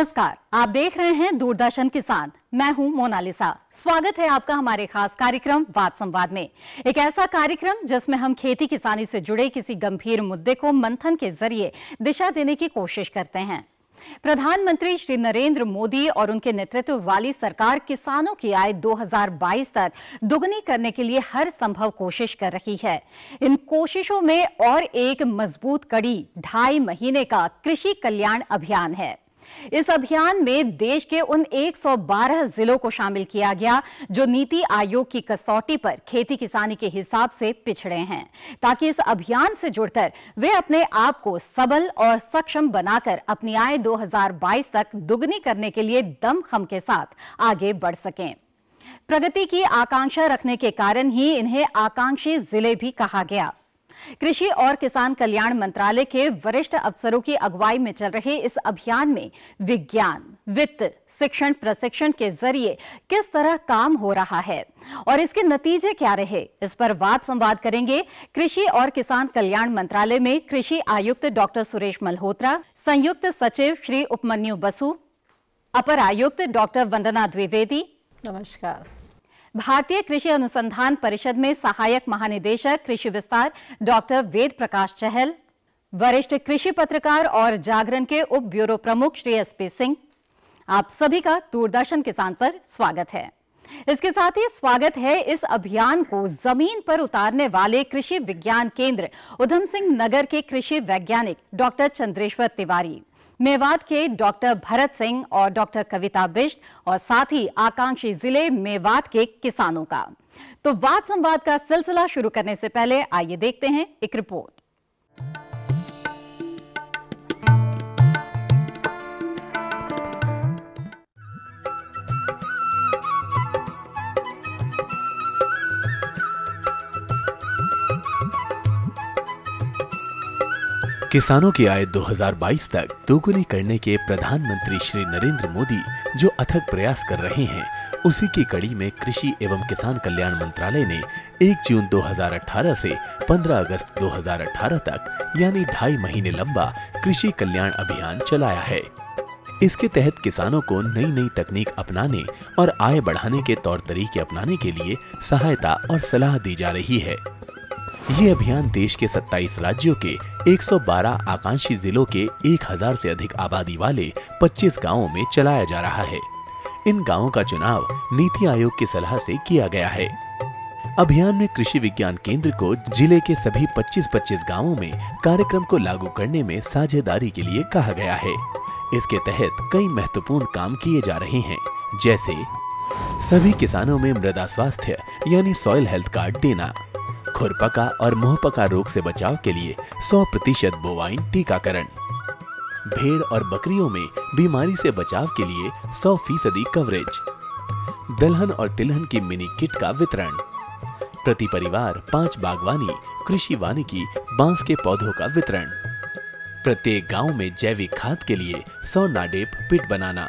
नमस्कार आप देख रहे हैं दूरदर्शन किसान मैं हूं मोनालिसा स्वागत है आपका हमारे खास कार्यक्रम वाद संवाद में एक ऐसा कार्यक्रम जिसमें हम खेती किसानी से जुड़े किसी गंभीर मुद्दे को मंथन के जरिए दिशा देने की कोशिश करते हैं प्रधानमंत्री श्री नरेंद्र मोदी और उनके नेतृत्व वाली सरकार किसानों की आय 2022 तक दुगनी करने के लिए हर संभव कोशिश कर रही है इन कोशिशों में और एक मजबूत कड़ी ढाई महीने का कृषि कल्याण अभियान है इस अभियान में देश के उन 112 जिलों को शामिल किया गया जो नीति आयोग की कसौटी पर खेती किसानी के हिसाब से पिछड़े हैं ताकि इस अभियान से जुड़कर वे अपने आप को सबल और सक्षम बनाकर अपनी आय 2022 तक दुगनी करने के लिए दमखम के साथ आगे बढ़ सकें प्रगति की आकांक्षा रखने के कारण ही इन्हें आकांक्षी जिले भी कहा गया कृषि और किसान कल्याण मंत्रालय के वरिष्ठ अफसरों की अगुवाई में चल रहे इस अभियान में विज्ञान वित्त शिक्षण प्रशिक्षण के जरिए किस तरह काम हो रहा है और इसके नतीजे क्या रहे इस पर वाद संवाद करेंगे कृषि और किसान कल्याण मंत्रालय में कृषि आयुक्त डॉक्टर सुरेश मल्होत्रा संयुक्त सचिव श्री उपमन्यु बसु अपर आयुक्त डॉक्टर वंदना द्विवेदी नमस्कार भारतीय कृषि अनुसंधान परिषद में सहायक महानिदेशक कृषि विस्तार डॉक्टर वेद प्रकाश चहल वरिष्ठ कृषि पत्रकार और जागरण के उप ब्यूरो प्रमुख श्री एस पी सिंह आप सभी का दूरदर्शन किसान पर स्वागत है इसके साथ ही स्वागत है इस अभियान को जमीन पर उतारने वाले कृषि विज्ञान केंद्र उधम सिंह नगर के कृषि वैज्ञानिक डॉक्टर चंद्रेश्वर तिवारी मेवात के डॉक्टर भरत सिंह और डॉक्टर कविता बिष्ट और साथ ही आकांक्षी जिले मेवात के किसानों का तो वाद संवाद का सिलसिला शुरू करने से पहले आइए देखते हैं एक रिपोर्ट किसानों की आय 2022 तक दोगुनी करने के प्रधानमंत्री श्री नरेंद्र मोदी जो अथक प्रयास कर रहे हैं उसी की कड़ी में कृषि एवं किसान कल्याण मंत्रालय ने 1 जून 2018 से 15 अगस्त 2018 तक यानी ढाई महीने लंबा कृषि कल्याण अभियान चलाया है इसके तहत किसानों को नई नई तकनीक अपनाने और आय बढ़ाने के तौर तरीके अपनाने के लिए सहायता और सलाह दी जा रही है ये अभियान देश के 27 राज्यों के 112 आकांक्षी जिलों के 1000 से अधिक आबादी वाले 25 गांवों में चलाया जा रहा है इन गांवों का चुनाव नीति आयोग की सलाह से किया गया है अभियान में कृषि विज्ञान केंद्र को जिले के सभी 25-25 गांवों में कार्यक्रम को लागू करने में साझेदारी के लिए कहा गया है इसके तहत कई महत्वपूर्ण काम किए जा रहे हैं जैसे सभी किसानों में मृदा स्वास्थ्य यानी सॉइल हेल्थ कार्ड देना खुरपका और मुंहपका रोग से बचाव के लिए 100 प्रतिशत बोवाइन टीकाकरण भेड़ और बकरियों में बीमारी से बचाव के लिए 100 फीसदी कवरेज दलहन और तिलहन की मिनी किट का वितरण प्रति परिवार पांच बागवानी कृषि वानिकी बांस के पौधों का वितरण प्रत्येक गांव में जैविक खाद के लिए 100 नाडेप पिट बनाना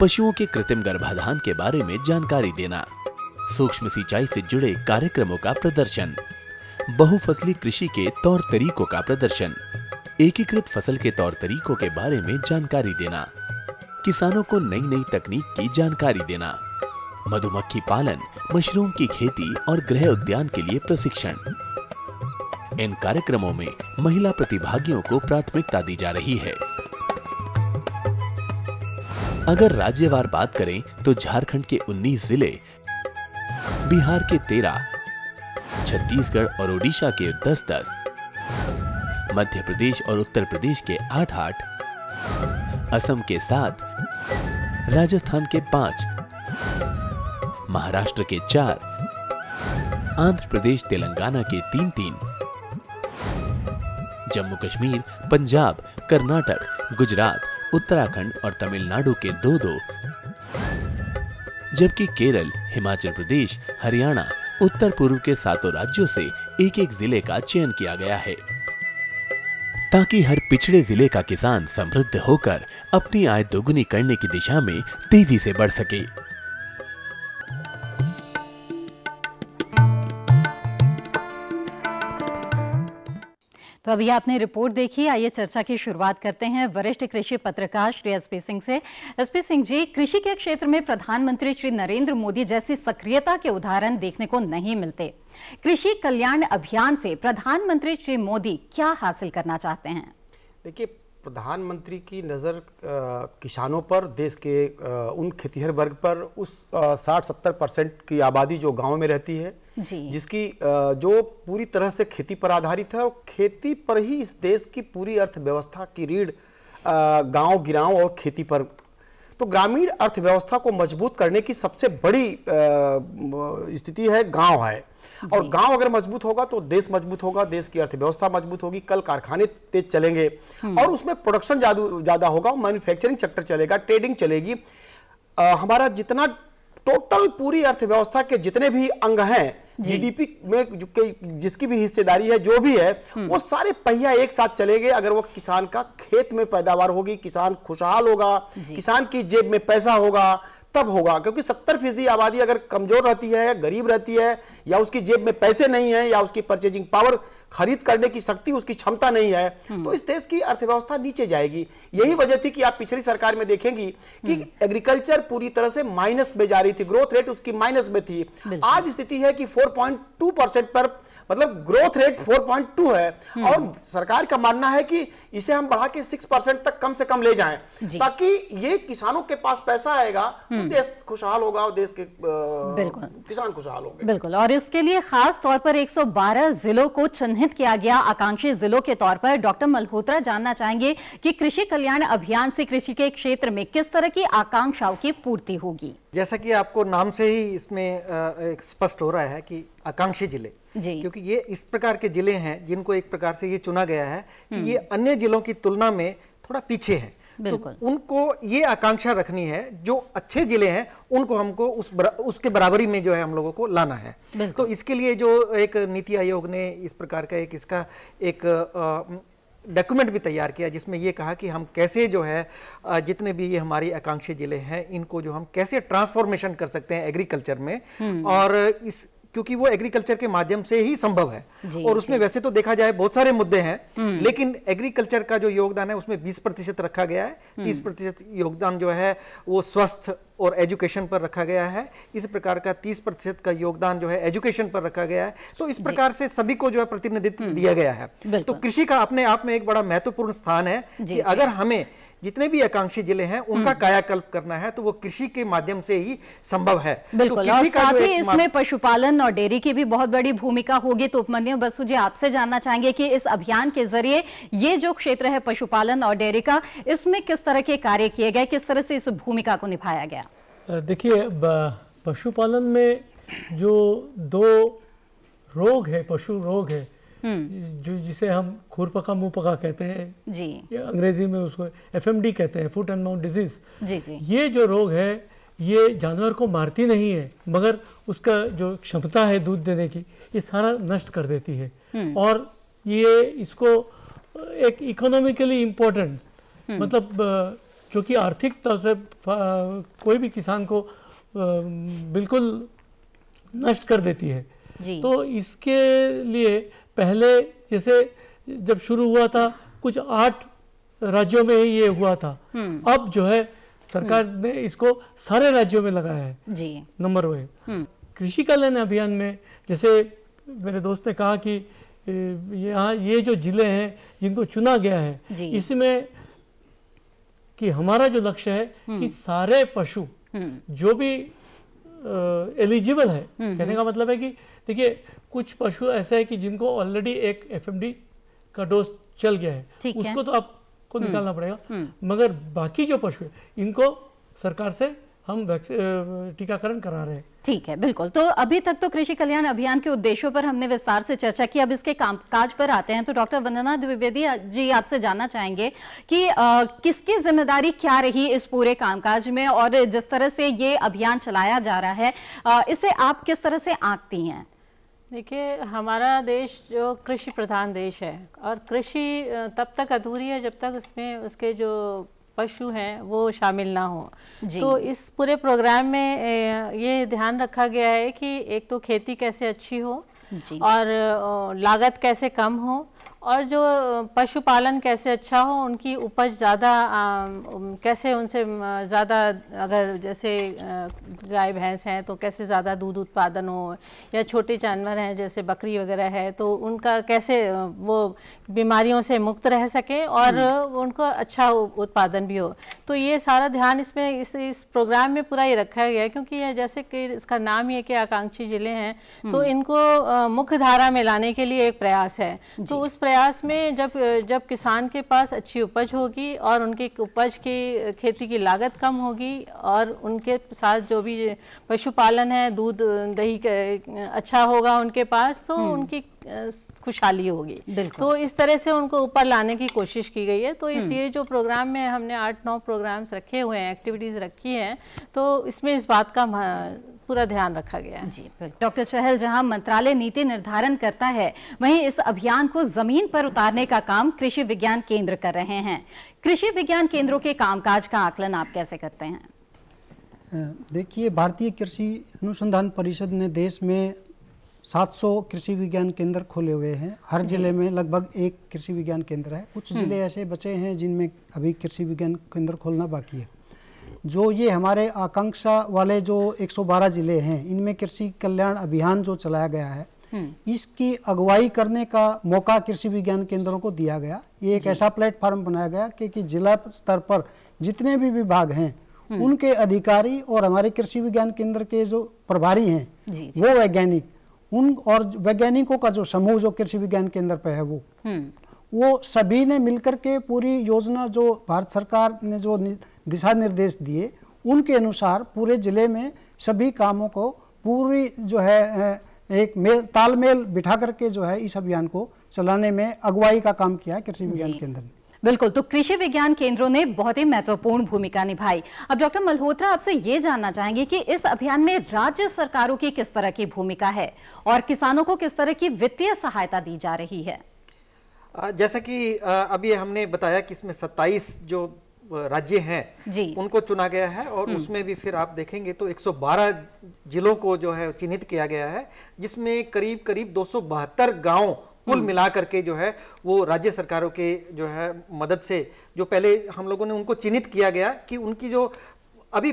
पशुओं के कृत्रिम गर्भाधान के बारे में जानकारी देना सूक्ष्म सिंचाई से जुड़े कार्यक्रमों का प्रदर्शन बहुफसली कृषि के तौर तरीकों का प्रदर्शन एकीकृत फसल के तौर तरीकों के बारे में जानकारी देना किसानों को नई नई तकनीक की जानकारी देना मधुमक्खी पालन मशरूम की खेती और गृह उद्यान के लिए प्रशिक्षण इन कार्यक्रमों में महिला प्रतिभागियों को प्राथमिकता दी जा रही है अगर राज्यवार बात करें तो झारखंड के 19 जिले बिहार के तेरह छत्तीसगढ़ और ओडिशा के दस दस मध्य प्रदेश और उत्तर प्रदेश के आठ आठ असम के सात राजस्थान के पांच महाराष्ट्र के चार आंध्र प्रदेश तेलंगाना के तीन तीन जम्मू कश्मीर पंजाब कर्नाटक गुजरात उत्तराखंड और तमिलनाडु के दो दो जबकि केरल हिमाचल प्रदेश हरियाणा उत्तर पूर्व के सातों राज्यों से एक एक जिले का चयन किया गया है ताकि हर पिछड़े जिले का किसान समृद्ध होकर अपनी आय दोगुनी करने की दिशा में तेजी से बढ़ सके तो अभी आपने रिपोर्ट देखी आइए चर्चा की शुरुआत करते हैं वरिष्ठ कृषि पत्रकार श्री एस पी सिंह से एस पी सिंह जी कृषि के क्षेत्र में प्रधानमंत्री श्री नरेंद्र मोदी जैसी सक्रियता के उदाहरण देखने को नहीं मिलते कृषि कल्याण अभियान से प्रधानमंत्री श्री मोदी क्या हासिल करना चाहते हैं देखिए प्रधानमंत्री की नज़र किसानों पर देश के उन खेतीहर वर्ग पर उस साठ सत्तर परसेंट की आबादी जो गाँव में रहती है जिसकी जो पूरी तरह से खेती पर आधारित है और खेती पर ही इस देश की पूरी अर्थव्यवस्था की रीढ़ गांव गिराव और खेती पर तो ग्रामीण अर्थव्यवस्था को मजबूत करने की सबसे बड़ी स्थिति है गांव है और गांव अगर मजबूत होगा तो देश मजबूत होगा देश की अर्थव्यवस्था मजबूत होगी कल कारखाने तेज चलेंगे हम्म। और उसमें प्रोडक्शन ज़्यादा होगा मैन्युफैक्चरिंग सेक्टर चलेगा ट्रेडिंग चलेगी आ, हमारा जितना टोटल पूरी अर्थव्यवस्था के जितने भी अंग हैं जीडीपी में जिसकी भी हिस्सेदारी है जो भी है हम्म। वो सारे पहिया एक साथ चलेंगे अगर वो किसान का खेत में पैदावार होगी किसान खुशहाल होगा किसान की जेब में पैसा होगा तब होगा क्योंकि सत्तर फीसदी आबादी अगर कमजोर रहती है गरीब रहती है या उसकी जेब में पैसे नहीं है या उसकी परचेजिंग पावर खरीद करने की शक्ति उसकी क्षमता नहीं है हम्म। तो इस देश की अर्थव्यवस्था नीचे जाएगी यही वजह थी कि आप पिछली सरकार में देखेंगी कि एग्रीकल्चर हम्म। पूरी तरह से माइनस में जा रही थी ग्रोथ रेट उसकी माइनस में थी आज स्थिति है कि फोर परसेंट पर मतलब ग्रोथ रेट 4.2 है hmm. और सरकार का मानना है कि इसे हम बढ़ा के 6 परसेंट तक कम से कम ले जाएं ताकि ये किसानों के पास पैसा आएगा तो hmm. देश खुशहाल होगा और देश के किसान खुशहाल होंगे बिल्कुल और इसके लिए खास तौर पर 112 जिलों को चिन्हित किया गया आकांक्षी जिलों के तौर पर डॉक्टर मल्होत्रा जानना चाहेंगे की कृषि कल्याण अभियान से कृषि के क्षेत्र में किस तरह की आकांक्षाओं की पूर्ति होगी जैसा कि आपको नाम से ही इसमें स्पष्ट हो रहा है कि आकांक्षी जिले क्योंकि ये इस प्रकार के जिले हैं जिनको एक प्रकार से ये चुना गया है कि हम्म। ये अन्य जिलों की तुलना में थोड़ा पीछे है तो उनको ये आकांक्षा रखनी है जो अच्छे जिले हैं उनको हमको उस बरा, उसके बराबरी में जो है हम लोगों को लाना है तो इसके लिए जो एक नीति आयोग ने इस प्रकार का एक इसका एक डॉक्यूमेंट भी तैयार किया जिसमें ये कहा कि हम कैसे जो है जितने भी ये हमारी आकांक्षी जिले हैं इनको जो हम कैसे ट्रांसफॉर्मेशन कर सकते हैं एग्रीकल्चर में हम्म। और इस क्योंकि वो एग्रीकल्चर के माध्यम से ही संभव है और उसमें वैसे तो देखा जाए बहुत सारे मुद्दे हैं हम्म। लेकिन एग्रीकल्चर का जो योगदान है उसमें 20 प्रतिशत रखा गया है 30 हम्म। प्रतिशत योगदान जो है वो स्वस्थ और एजुकेशन पर रखा गया है इस प्रकार का 30 प्रतिशत का योगदान जो है एजुकेशन पर रखा गया है तो इस प्रकार से सभी को जो है प्रतिनिधित्व हम्म। दिया गया है तो कृषि का अपने आप में एक बड़ा महत्वपूर्ण स्थान है कि अगर हमें जितने भी आकांक्षी जिले हैं उनका हम्म। कायाकल्प करना है तो वो कृषि के माध्यम से ही संभव है तो बिल्कुल तो का साथ ही इसमें पशुपालन और डेयरी की भी बहुत बड़ी भूमिका होगी तो उपमन्यु बसु जी आपसे जानना चाहेंगे कि इस अभियान के जरिए ये जो क्षेत्र है पशुपालन और डेयरी का इसमें किस तरह के कार्य किए गए किस तरह से इस भूमिका को निभाया गया देखिए पशुपालन में जो दो रोग है पशु रोग है हम्म। जो जिसे हम खुरपका पका मुंह पका कहते हैं जी अंग्रेजी में उसको एफएमडी कहते हैं फुट एंड माउथ डिजीज ये जो रोग है ये जानवर को मारती नहीं है मगर उसका जो क्षमता है दूध देने की ये सारा नष्ट कर देती है हम्म। और ये इसको एक इकोनॉमिकली इम्पोर्टेंट हम्म। मतलब क्योंकि आर्थिक तौर से कोई भी किसान को बिल्कुल नष्ट कर देती है तो इसके लिए पहले जैसे जब शुरू हुआ था कुछ आठ राज्यों में ये हुआ था हम्म। अब जो है सरकार हम्म। ने इसको सारे राज्यों में लगाया है जी नंबर वन हम्म। कृषि कल्याण अभियान में जैसे मेरे दोस्त ने कहा कि यहाँ ये जो जिले हैं जिनको चुना गया है इसमें कि हमारा जो लक्ष्य है हम्म। कि सारे पशु हम्म। जो भी एलिजिबल है हम्म, कहने का मतलब है कि देखिए कुछ पशु ऐसे है कि जिनको ऑलरेडी एक एफएमडी का डोज चल गया है उसको है? तो आपको निकालना पड़ेगा मगर बाकी जो पशु है इनको सरकार से हम टीकाकरण करा रहे हैं ठीक है बिल्कुल तो अभी तक तो कृषि कल्याण अभियान के उद्देश्यों पर हमने विस्तार से चर्चा की अब इसके काम काज पर आते हैं तो डॉक्टर वंदना द्विवेदी जी आपसे जानना चाहेंगे कि आ, किसकी जिम्मेदारी क्या रही इस पूरे कामकाज में और जिस तरह से ये अभियान चलाया जा रहा है आ, इसे आप किस तरह से आंकती हैं देखिए हमारा देश जो कृषि प्रधान देश है और कृषि तब तक अधूरी है जब तक उसमें उसके जो पशु हैं वो शामिल ना हो तो इस पूरे प्रोग्राम में ये ध्यान रखा गया है कि एक तो खेती कैसे अच्छी हो और लागत कैसे कम हो और जो पशुपालन कैसे अच्छा हो उनकी उपज ज़्यादा कैसे उनसे ज़्यादा अगर जैसे गाय भैंस हैं तो कैसे ज़्यादा दूध उत्पादन हो या छोटे जानवर हैं जैसे बकरी वगैरह है तो उनका कैसे वो बीमारियों से मुक्त रह सके और हम्म। उनका अच्छा उत्पादन भी हो तो ये सारा ध्यान इसमें इस इस प्रोग्राम में पूरा ये रखा गया है क्योंकि यह जैसे कि इसका नाम ये कि आकांक्षी ज़िले हैं तो हम्म। इनको मुख्य धारा में लाने के लिए एक प्रयास है तो उस प्र प्रयास में जब जब किसान के पास अच्छी उपज होगी और उनकी उपज की खेती की लागत कम होगी और उनके साथ जो भी पशुपालन है दूध दही अच्छा होगा उनके पास तो हम्म। उनकी खुशहाली होगी तो इस तरह से उनको ऊपर लाने की कोशिश की गई है तो हम्म। इसलिए जो प्रोग्राम में हमने आठ नौ प्रोग्राम्स रखे हुए हैं एक्टिविटीज़ रखी हैं तो इसमें इस बात का पूरा ध्यान रखा गया है जी डॉक्टर चहल जहां मंत्रालय नीति निर्धारण करता है वहीं इस अभियान को जमीन पर उतारने का काम कृषि विज्ञान केंद्र कर रहे हैं कृषि विज्ञान केंद्रों के कामकाज का आकलन आप कैसे करते हैं देखिए भारतीय कृषि अनुसंधान परिषद ने देश में 700 कृषि विज्ञान केंद्र खोले हुए हैं हर जिले में लगभग एक कृषि विज्ञान केंद्र है कुछ हम्म। जिले ऐसे बचे हैं जिनमें अभी कृषि विज्ञान केंद्र खोलना बाकी है जो ये हमारे आकांक्षा वाले जो 112 जिले हैं इनमें कृषि कल्याण अभियान जो चलाया गया है हम्म। इसकी अगुवाई करने का मौका कृषि विज्ञान केंद्रों को दिया गया ये एक ऐसा प्लेटफॉर्म बनाया गया कि, कि जिला स्तर पर जितने भी विभाग हैं हम्म। उनके अधिकारी और हमारे कृषि विज्ञान केंद्र के जो प्रभारी हैं वो वैज्ञानिक उन और वैज्ञानिकों का जो समूह जो कृषि विज्ञान केंद्र पे है वो हम्म। वो सभी ने मिलकर के पूरी योजना जो भारत सरकार ने जो दिशा निर्देश दिए उनके अनुसार पूरे ज़िले में सभी कामों को पूरी जो है एक मेल तालमेल बिठा करके जो है इस अभियान को चलाने में अगुवाई का काम किया कृषि विज्ञान केंद्र ने बिल्कुल तो कृषि विज्ञान केंद्रों ने बहुत ही महत्वपूर्ण भूमिका निभाई अब डॉक्टर मल्होत्रा आपसे ये जानना चाहेंगे कि इस अभियान में राज्य सरकारों की किस तरह की भूमिका है और किसानों को किस तरह की वित्तीय सहायता दी जा रही है जैसा कि अभी हमने बताया कि इसमें 27 जो राज्य हैं उनको चुना गया है और हम्म। उसमें भी फिर आप देखेंगे तो 112 जिलों को जो है चिन्हित किया गया है जिसमें करीब करीब दो गांव कुल हम्म। मिला करके जो है वो राज्य सरकारों के जो है मदद से जो पहले हम लोगों ने उनको चिन्हित किया गया कि उनकी जो अभी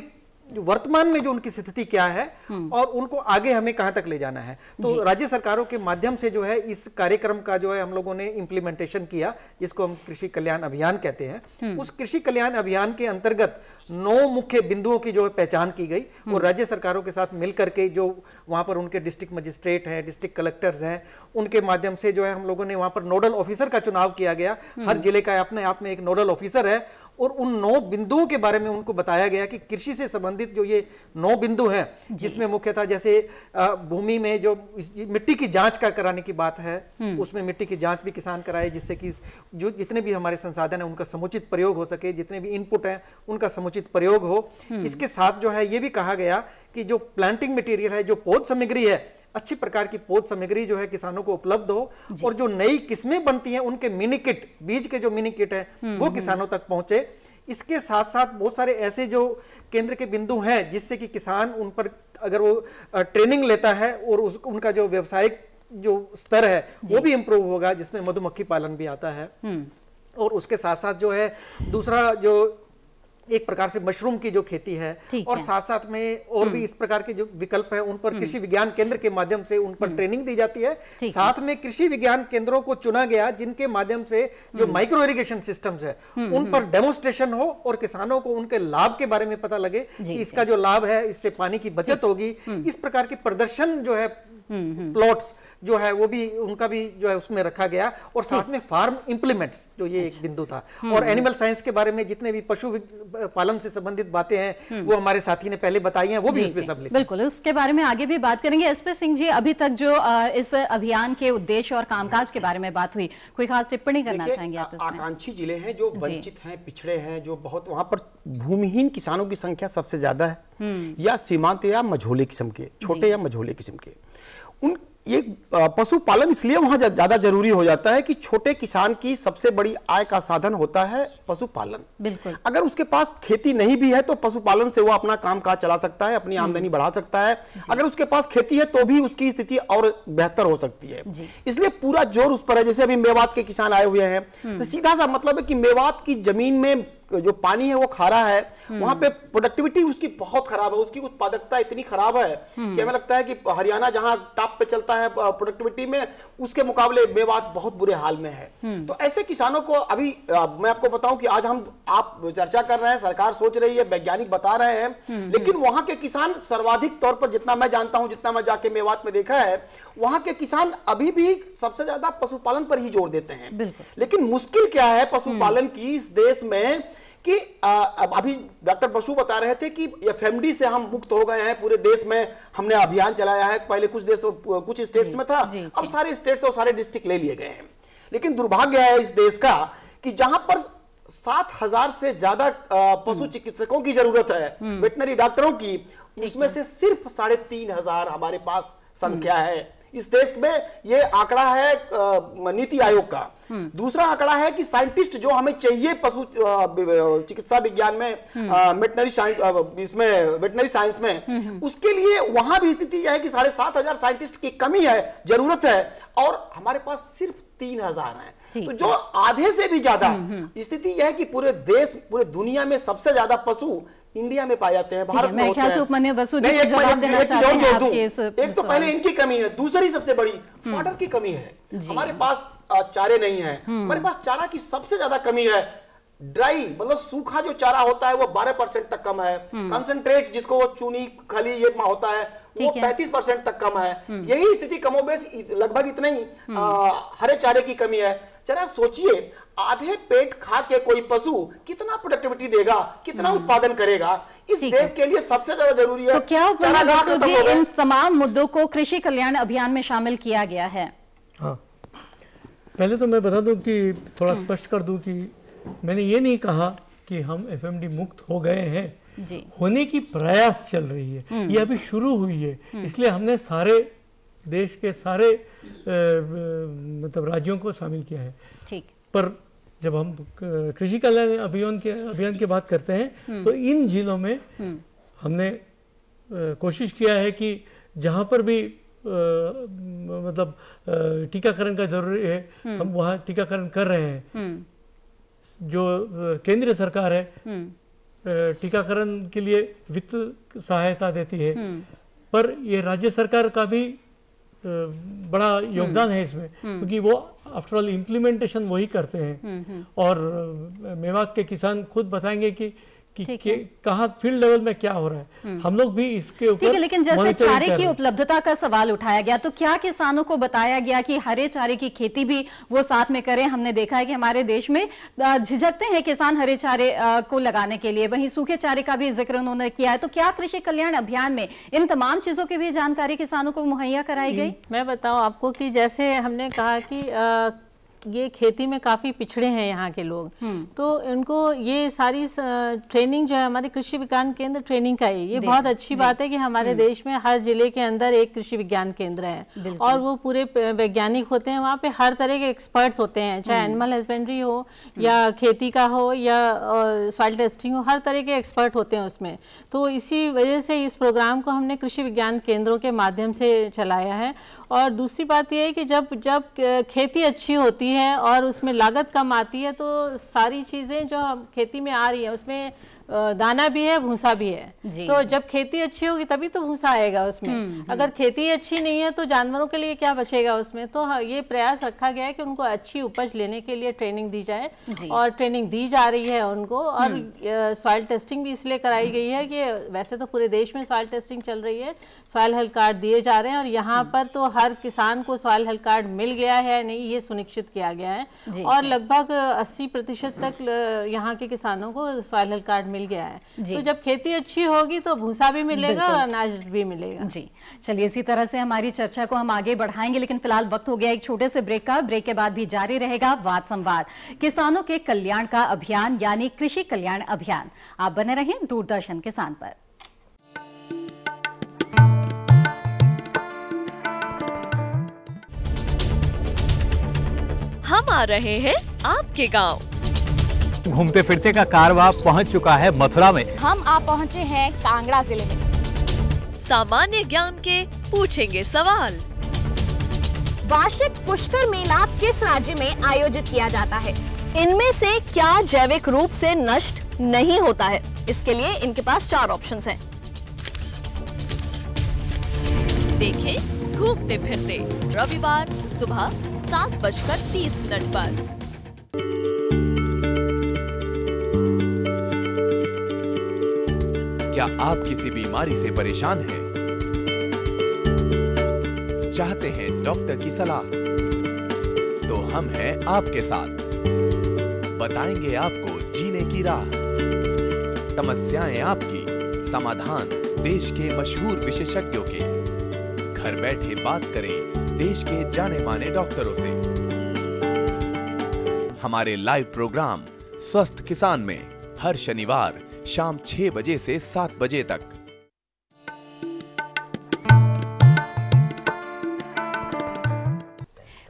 वर्तमान में जो उनकी स्थिति क्या है हम्म। और उनको आगे हमें कहां तक ले जाना है तो राज्य सरकारों के माध्यम से जो है इस कार्यक्रम का जो है हम लोगों ने इम्प्लीमेंटेशन किया जिसको हम कृषि कल्याण अभियान कहते हैं हम्म। उस कृषि कल्याण अभियान के अंतर्गत नौ मुख्य बिंदुओं की जो है पहचान की गई और हम्म। राज्य सरकारों के साथ मिलकर के जो वहां पर उनके डिस्ट्रिक्ट मजिस्ट्रेट हैं डिस्ट्रिक्ट कलेक्टर्स हैं उनके माध्यम से जो है हम लोगों ने वहां पर नोडल ऑफिसर का चुनाव किया गया हर जिले का अपने आप में एक नोडल ऑफिसर है और उन नौ बिंदुओं के बारे में उनको बताया गया कि कृषि से संबंधित जो ये नौ बिंदु हैं जिसमें मुख्यतः जैसे भूमि में जो मिट्टी की जांच का कराने की बात है हम्म। उसमें मिट्टी की जांच भी किसान कराए जिससे कि जो जितने भी हमारे संसाधन है उनका समुचित प्रयोग हो सके जितने भी इनपुट हैं उनका समुचित प्रयोग हो हम्म। इसके साथ जो है ये भी कहा गया कि जो प्लांटिंग मटेरियल है जो पौध सामग्री है अच्छी प्रकार की पोध सामग्री जो है किसानों को उपलब्ध हो और जो नई किस्में बनती हैं उनके मिनी किट बीज के जो मिनी किट है वो हम्म। किसानों तक पहुंचे इसके साथ साथ बहुत सारे ऐसे जो केंद्र के बिंदु हैं जिससे कि किसान उन पर अगर वो ट्रेनिंग लेता है और उस उनका जो व्यवसायिक जो स्तर है वो भी इम्प्रूव होगा जिसमें मधुमक्खी पालन भी आता है हम्म। और उसके साथ साथ जो है दूसरा जो एक प्रकार से मशरूम की जो खेती है और साथ साथ में और भी हम्म। इस प्रकार के जो विकल्प है उन पर हम्म। कृषि विज्ञान केंद्र के माध्यम से उन पर हम्म। ट्रेनिंग दी जाती है साथ में कृषि विज्ञान केंद्रों को चुना गया जिनके माध्यम से जो माइक्रो इरिगेशन सिस्टम्स है उन पर डेमोस्ट्रेशन हो और किसानों को उनके लाभ के बारे में पता लगे कि इसका जो लाभ है इससे पानी की बचत होगी इस प्रकार के प्रदर्शन जो है प्लॉट जो है वो भी उनका भी जो है उसमें रखा गया और साथ में फार्म इम्प्लीमेंट्स जो ये एक अच्छा। बिंदु था और एनिमल साइंस के बारे में जितने भी पशु पालन से संबंधित बातें हैं हम्म। वो हमारे साथी ने पहले बताई हैं वो भी उसमें सब बिल्कुल उसके बारे में आगे भी बात करेंगे एस सिंह जी अभी तक जो इस अभियान के उद्देश्य और कामकाज के बारे में बात हुई कोई खास टिप्पणी करना चाहेंगे आकांक्षी जिले हैं जो वंचित हैं पिछड़े हैं जो बहुत वहाँ पर भूमिहीन किसानों की संख्या सबसे ज्यादा है हम्म। या सीमांत या मझोले किस्म के छोटे या मझोले किस्म के उन ये पशुपालन इसलिए वहाँ ज़्यादा जरूरी हो जाता है कि छोटे किसान की सबसे बड़ी आय का साधन होता है पशुपालन बिल्कुल अगर उसके पास खेती नहीं भी है तो पशुपालन से वो अपना काम काज चला सकता है अपनी हम्म। आमदनी बढ़ा सकता है अगर उसके पास खेती है तो भी उसकी स्थिति और बेहतर हो सकती है इसलिए पूरा जोर उस पर है जैसे अभी मेवात के किसान आए हुए हैं हम्म। तो सीधा सा मतलब है कि मेवात की जमीन में जो पानी है वो खारा है हम्म। वहां पे प्रोडक्टिविटी उसकी बहुत खराब है उसकी उत्पादकता इतनी खराब है हम्म। कि हमें लगता है कि हरियाणा जहां टॉप पे चलता है प्रोडक्टिविटी में उसके मुकाबले मेवात बहुत बुरे हाल में है हम्म। तो ऐसे किसानों को अभी आ, मैं आपको बताऊं कि आज हम आप चर्चा कर रहे हैं सरकार सोच रही है वैज्ञानिक बता रहे हैं लेकिन वहां के किसान सर्वाधिक तौर पर जितना मैं जानता हूं जितना मैं जाके मेवात में देखा है वहां के किसान अभी भी सबसे ज्यादा पशुपालन पर ही जोर देते हैं लेकिन मुश्किल क्या है पशुपालन हम्म। की इस देश में कि अभी डॉक्टर बसु बता रहे थे कि एफएमडी से हम मुक्त हो गए हैं पूरे देश में हमने अभियान चलाया है पहले कुछ देश कुछ स्टेट्स में था अब सारे स्टेट्स और सारे डिस्ट्रिक्ट ले लिए गए हैं लेकिन दुर्भाग्य है इस देश का कि जहां पर सात हजार से ज्यादा पशु हम्म। चिकित्सकों की जरूरत है हम्म। वेटनरी डॉक्टरों की उसमें से सिर्फ साढ़े तीन हजार हमारे पास संख्या है इस देश में ये आंकड़ा है नीति आयोग का हम्म। दूसरा आंकड़ा है कि साइंटिस्ट जो हमें चाहिए पशु चिकित्सा विज्ञान में हम्म। वेटनरी साइंस इसमें वेटनरी साइंस में हम्म, उसके लिए वहां भी स्थिति यह है कि साढ़े सात हजार साइंटिस्ट की कमी है जरूरत है और हमारे पास सिर्फ तीन हजार तो है तो जो आधे से भी ज्यादा स्थिति यह है कि पूरे देश पूरे दुनिया में सबसे ज्यादा पशु इंडिया में पाए जाते हैं भारत में होते हैं नहीं एक तो पहले इनकी कमी है दूसरी सबसे बड़ी हम्म। फॉर्डर की कमी है हमारे पास चारे नहीं है हम्म। हमारे पास चारा की सबसे ज्यादा कमी है ड्राई मतलब सूखा जो चारा होता है वो 12 परसेंट तक कम है हम्म। कंसंट्रेट जिसको वो चूनी खली ये होता है वो 35 परसेंट तक कम है यही स्थिति कमोबेश लगभग इतना ही हरे चारे की कमी है जरा सोचिए आधे पेट खा के कोई पशु कितना प्रोडक्टिविटी देगा कितना हम्म। उत्पादन करेगा इस देश के लिए सबसे ज्यादा जरूरी है तो क्या इन तमाम मुद्दों को कृषि कल्याण अभियान में शामिल किया गया है हाँ। पहले तो मैं बता दूं कि थोड़ा हम्म। स्पष्ट कर दूं कि मैंने ये नहीं कहा कि हम एफ मुक्त हो गए हैं जी। होने की प्रयास चल रही है हम्म। ये अभी शुरू हुई है इसलिए हमने सारे देश के सारे मतलब राज्यों को शामिल किया है ठीक पर जब हम कृषि कल्याण अभियान के अभियान की बात करते हैं हम्म। तो इन जिलों में हम्म। हमने कोशिश किया है कि जहाँ पर भी आ, मतलब टीकाकरण का जरूरी है हम्म। हम वहाँ टीकाकरण कर रहे हैं जो केंद्र सरकार है टीकाकरण के लिए वित्त सहायता देती है पर ये राज्य सरकार का भी बड़ा योगदान है इसमें क्योंकि वो आफ्टर ऑल इम्प्लीमेंटेशन वही करते हैं हम्म, हम्म। और मेवात के किसान खुद बताएंगे कि कि कहा फील्ड लेवल में क्या हो रहा है हम्म। हम लोग भी इसके ऊपर लेकिन जैसे चारे की उपलब्धता का सवाल उठाया गया तो क्या किसानों को बताया गया कि हरे चारे की खेती भी वो साथ में करें हमने देखा है कि हमारे देश में झिझकते हैं किसान हरे चारे को लगाने के लिए वहीं सूखे चारे का भी जिक्र उन्होंने किया है तो क्या कृषि कल्याण अभियान में इन तमाम चीजों की भी जानकारी किसानों को मुहैया कराई गई मैं बताऊँ आपको की जैसे हमने कहा की ये खेती में काफ़ी पिछड़े हैं यहाँ के लोग हम्म। तो उनको ये सारी ट्रेनिंग जो है हमारे कृषि विज्ञान केंद्र ट्रेनिंग का है ये बहुत अच्छी बात है कि हमारे हम्म। देश में हर जिले के अंदर एक कृषि विज्ञान केंद्र है और वो पूरे वैज्ञानिक होते हैं वहाँ पे हर तरह के एक्सपर्ट्स होते हैं चाहे एनिमल हम्म। हस्बेंड्री हो या खेती का हो या सॉइल टेस्टिंग हो हर तरह के एक्सपर्ट होते हैं उसमें तो इसी वजह से इस प्रोग्राम को हमने कृषि विज्ञान केंद्रों के माध्यम से चलाया है और दूसरी बात यह है कि जब जब खेती अच्छी होती है और उसमें लागत कम आती है तो सारी चीज़ें जो खेती में आ रही है उसमें दाना भी है भूसा भी है तो जब खेती अच्छी होगी तभी तो भूसा आएगा उसमें हम्म, हम्म। अगर खेती अच्छी नहीं है तो जानवरों के लिए क्या बचेगा उसमें तो ये प्रयास रखा गया है कि उनको अच्छी उपज लेने के लिए ट्रेनिंग दी जाए और ट्रेनिंग दी जा रही है उनको और सॉइल हम्म। टेस्टिंग भी इसलिए कराई गई है कि वैसे तो पूरे देश में सॉइल टेस्टिंग चल रही है सॉइल हेल्थ कार्ड दिए जा रहे हैं और यहाँ पर तो हर किसान को सॉइल हेल्थ कार्ड मिल गया है नहीं ये सुनिश्चित किया गया है और लगभग अस्सी प्रतिशत तक यहाँ के किसानों को सॉइल हेल्थ कार्ड मिल गया है तो जब खेती अच्छी होगी तो भूसा भी मिलेगा और अनाज भी मिलेगा जी चलिए इसी तरह से हमारी चर्चा को हम आगे बढ़ाएंगे लेकिन फिलहाल वक्त हो गया एक छोटे से ब्रेक का ब्रेक के बाद भी जारी रहेगा वाद संवाद किसानों के कल्याण का अभियान यानी कृषि कल्याण अभियान आप बने रहें दूरदर्शन किसान पर हम आ रहे हैं आपके गांव घूमते फिरते का कारवा पहुंच चुका है मथुरा में हम आप पहुंचे हैं कांगड़ा जिले में सामान्य ज्ञान के पूछेंगे सवाल वार्षिक पुष्कर मेला किस राज्य में आयोजित किया जाता है इनमें से क्या जैविक रूप से नष्ट नहीं होता है इसके लिए इनके पास चार ऑप्शंस हैं। देखें घूमते फिरते रविवार सुबह सात बजकर तीस मिनट आरोप क्या आप किसी बीमारी से परेशान हैं चाहते हैं डॉक्टर की सलाह तो हम हैं आपके साथ बताएंगे आपको जीने की राह समस्याएं आपकी समाधान देश के मशहूर विशेषज्ञों के घर बैठे बात करें देश के जाने माने डॉक्टरों से हमारे लाइव प्रोग्राम स्वस्थ किसान में हर शनिवार शाम 6 बजे से 7 बजे तक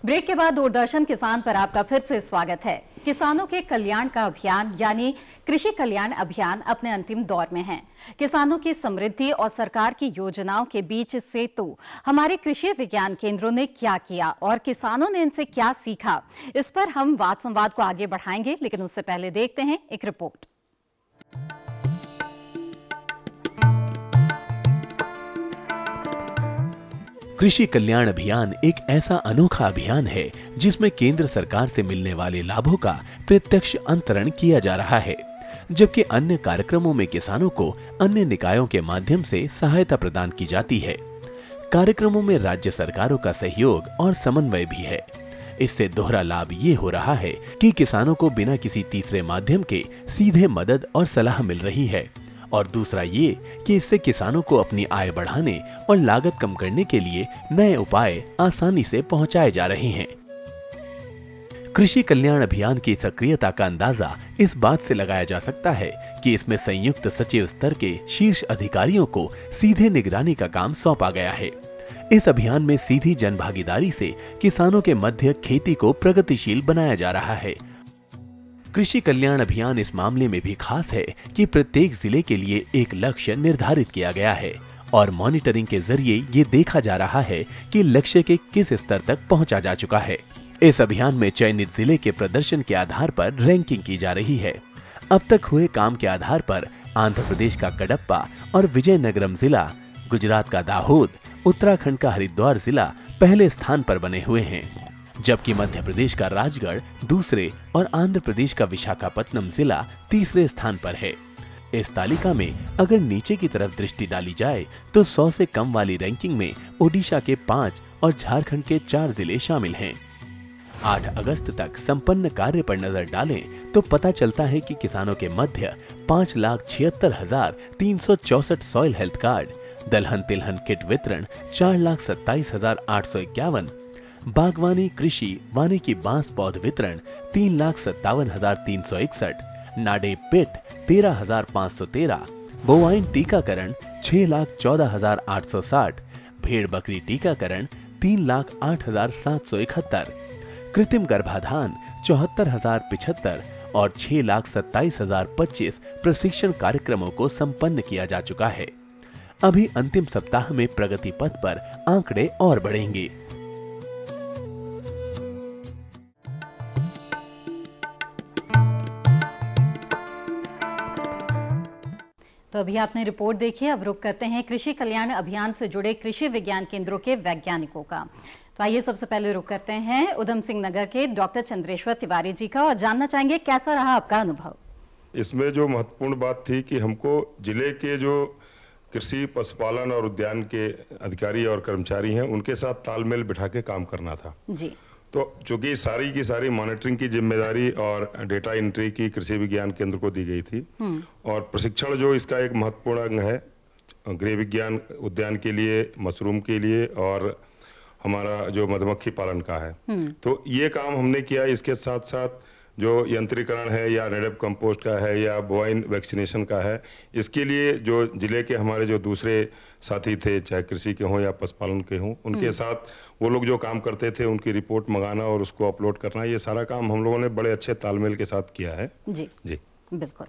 ब्रेक के बाद दूरदर्शन किसान पर आपका फिर से स्वागत है किसानों के कल्याण का अभियान यानी कृषि कल्याण अभियान अपने अंतिम दौर में है किसानों की समृद्धि और सरकार की योजनाओं के बीच सेतु हमारे कृषि विज्ञान केंद्रों ने क्या किया और किसानों ने इनसे क्या सीखा इस पर हम वाद संवाद को आगे बढ़ाएंगे लेकिन उससे पहले देखते हैं एक रिपोर्ट कृषि कल्याण अभियान एक ऐसा अनोखा अभियान है जिसमें केंद्र सरकार से मिलने वाले लाभों का प्रत्यक्ष अंतरण किया जा रहा है जबकि अन्य कार्यक्रमों में किसानों को अन्य निकायों के माध्यम से सहायता प्रदान की जाती है कार्यक्रमों में राज्य सरकारों का सहयोग और समन्वय भी है इससे दोहरा लाभ ये हो रहा है कि किसानों को बिना किसी तीसरे माध्यम के सीधे मदद और सलाह मिल रही है और दूसरा ये कि इससे किसानों को अपनी आय बढ़ाने और लागत कम करने के लिए नए उपाय आसानी से पहुंचाए जा रहे हैं कृषि कल्याण अभियान की सक्रियता का अंदाजा इस बात से लगाया जा सकता है कि इसमें संयुक्त सचिव स्तर के शीर्ष अधिकारियों को सीधे निगरानी का काम सौंपा गया है इस अभियान में सीधी जनभागीदारी से किसानों के मध्य खेती को प्रगतिशील बनाया जा रहा है कृषि कल्याण अभियान इस मामले में भी खास है कि प्रत्येक जिले के लिए एक लक्ष्य निर्धारित किया गया है और मॉनिटरिंग के जरिए ये देखा जा रहा है कि लक्ष्य के किस स्तर तक पहुंचा जा चुका है इस अभियान में चयनित जिले के प्रदर्शन के आधार पर रैंकिंग की जा रही है अब तक हुए काम के आधार पर आंध्र प्रदेश का कडप्पा और विजयनगरम जिला गुजरात का दाहोद उत्तराखंड का हरिद्वार जिला पहले स्थान पर बने हुए हैं जबकि मध्य प्रदेश का राजगढ़ दूसरे और आंध्र प्रदेश का विशाखापट्टनम जिला तीसरे स्थान पर है इस तालिका में अगर नीचे की तरफ दृष्टि डाली जाए तो 100 से कम वाली रैंकिंग में ओडिशा के पाँच और झारखंड के चार जिले शामिल हैं 8 अगस्त तक संपन्न कार्य पर नजर डालें तो पता चलता है कि किसानों के मध्य पाँच लाख छिहत्तर हजार तीन सौ चौसठ सॉइल हेल्थ कार्ड दलहन तिलहन किट वितरण चार लाख सत्ताईस हजार आठ सौ इक्यावन बागवानी कृषि की बांस पौध वितरण तीन लाख सत्तावन हजार तीन सौ इकसठ नाडे पिट तेरह हजार पाँच सौ तेरह बोवाइन टीकाकरण छह लाख चौदह हजार आठ सौ साठ भेड़ बकरी टीकाकरण तीन लाख आठ हजार सात सौ इकहत्तर कृत्रिम गर्भाधान चौहत्तर हजार पिछहत्तर और छह लाख सत्ताईस हजार पच्चीस प्रशिक्षण कार्यक्रमों को संपन्न किया जा चुका है अभी अंतिम सप्ताह में प्रगति पथ पर आंकड़े और बढ़ेंगे तो अभी आपने रिपोर्ट देखी अब रुक करते हैं कृषि कल्याण अभियान से जुड़े कृषि विज्ञान केंद्रों के वैज्ञानिकों का तो आइए सबसे पहले रुक करते हैं उधम सिंह नगर के डॉक्टर चंद्रेश्वर तिवारी जी का और जानना चाहेंगे कैसा रहा आपका अनुभव इसमें जो महत्वपूर्ण बात थी कि हमको जिले के जो कृषि पशुपालन और उद्यान के अधिकारी और कर्मचारी हैं उनके साथ तालमेल बिठा के काम करना था जी तो चूंकि सारी की सारी मॉनिटरिंग की जिम्मेदारी और डेटा एंट्री की कृषि विज्ञान केंद्र को दी गई थी हम्म। और प्रशिक्षण जो इसका एक महत्वपूर्ण अंग है गृह विज्ञान उद्यान के लिए मशरूम के लिए और हमारा जो मधुमक्खी पालन का है हम्म। तो ये काम हमने किया इसके साथ साथ जो यंत्रीकरण है या रेडअप कंपोस्ट का है या बोइन वैक्सीनेशन का है इसके लिए जो ज़िले के हमारे जो दूसरे साथी थे चाहे कृषि के हों या पशुपालन के हों उनके हम्म। साथ वो लोग जो काम करते थे उनकी रिपोर्ट मंगाना और उसको अपलोड करना ये सारा काम हम लोगों ने बड़े अच्छे तालमेल के साथ किया है जी जी बिल्कुल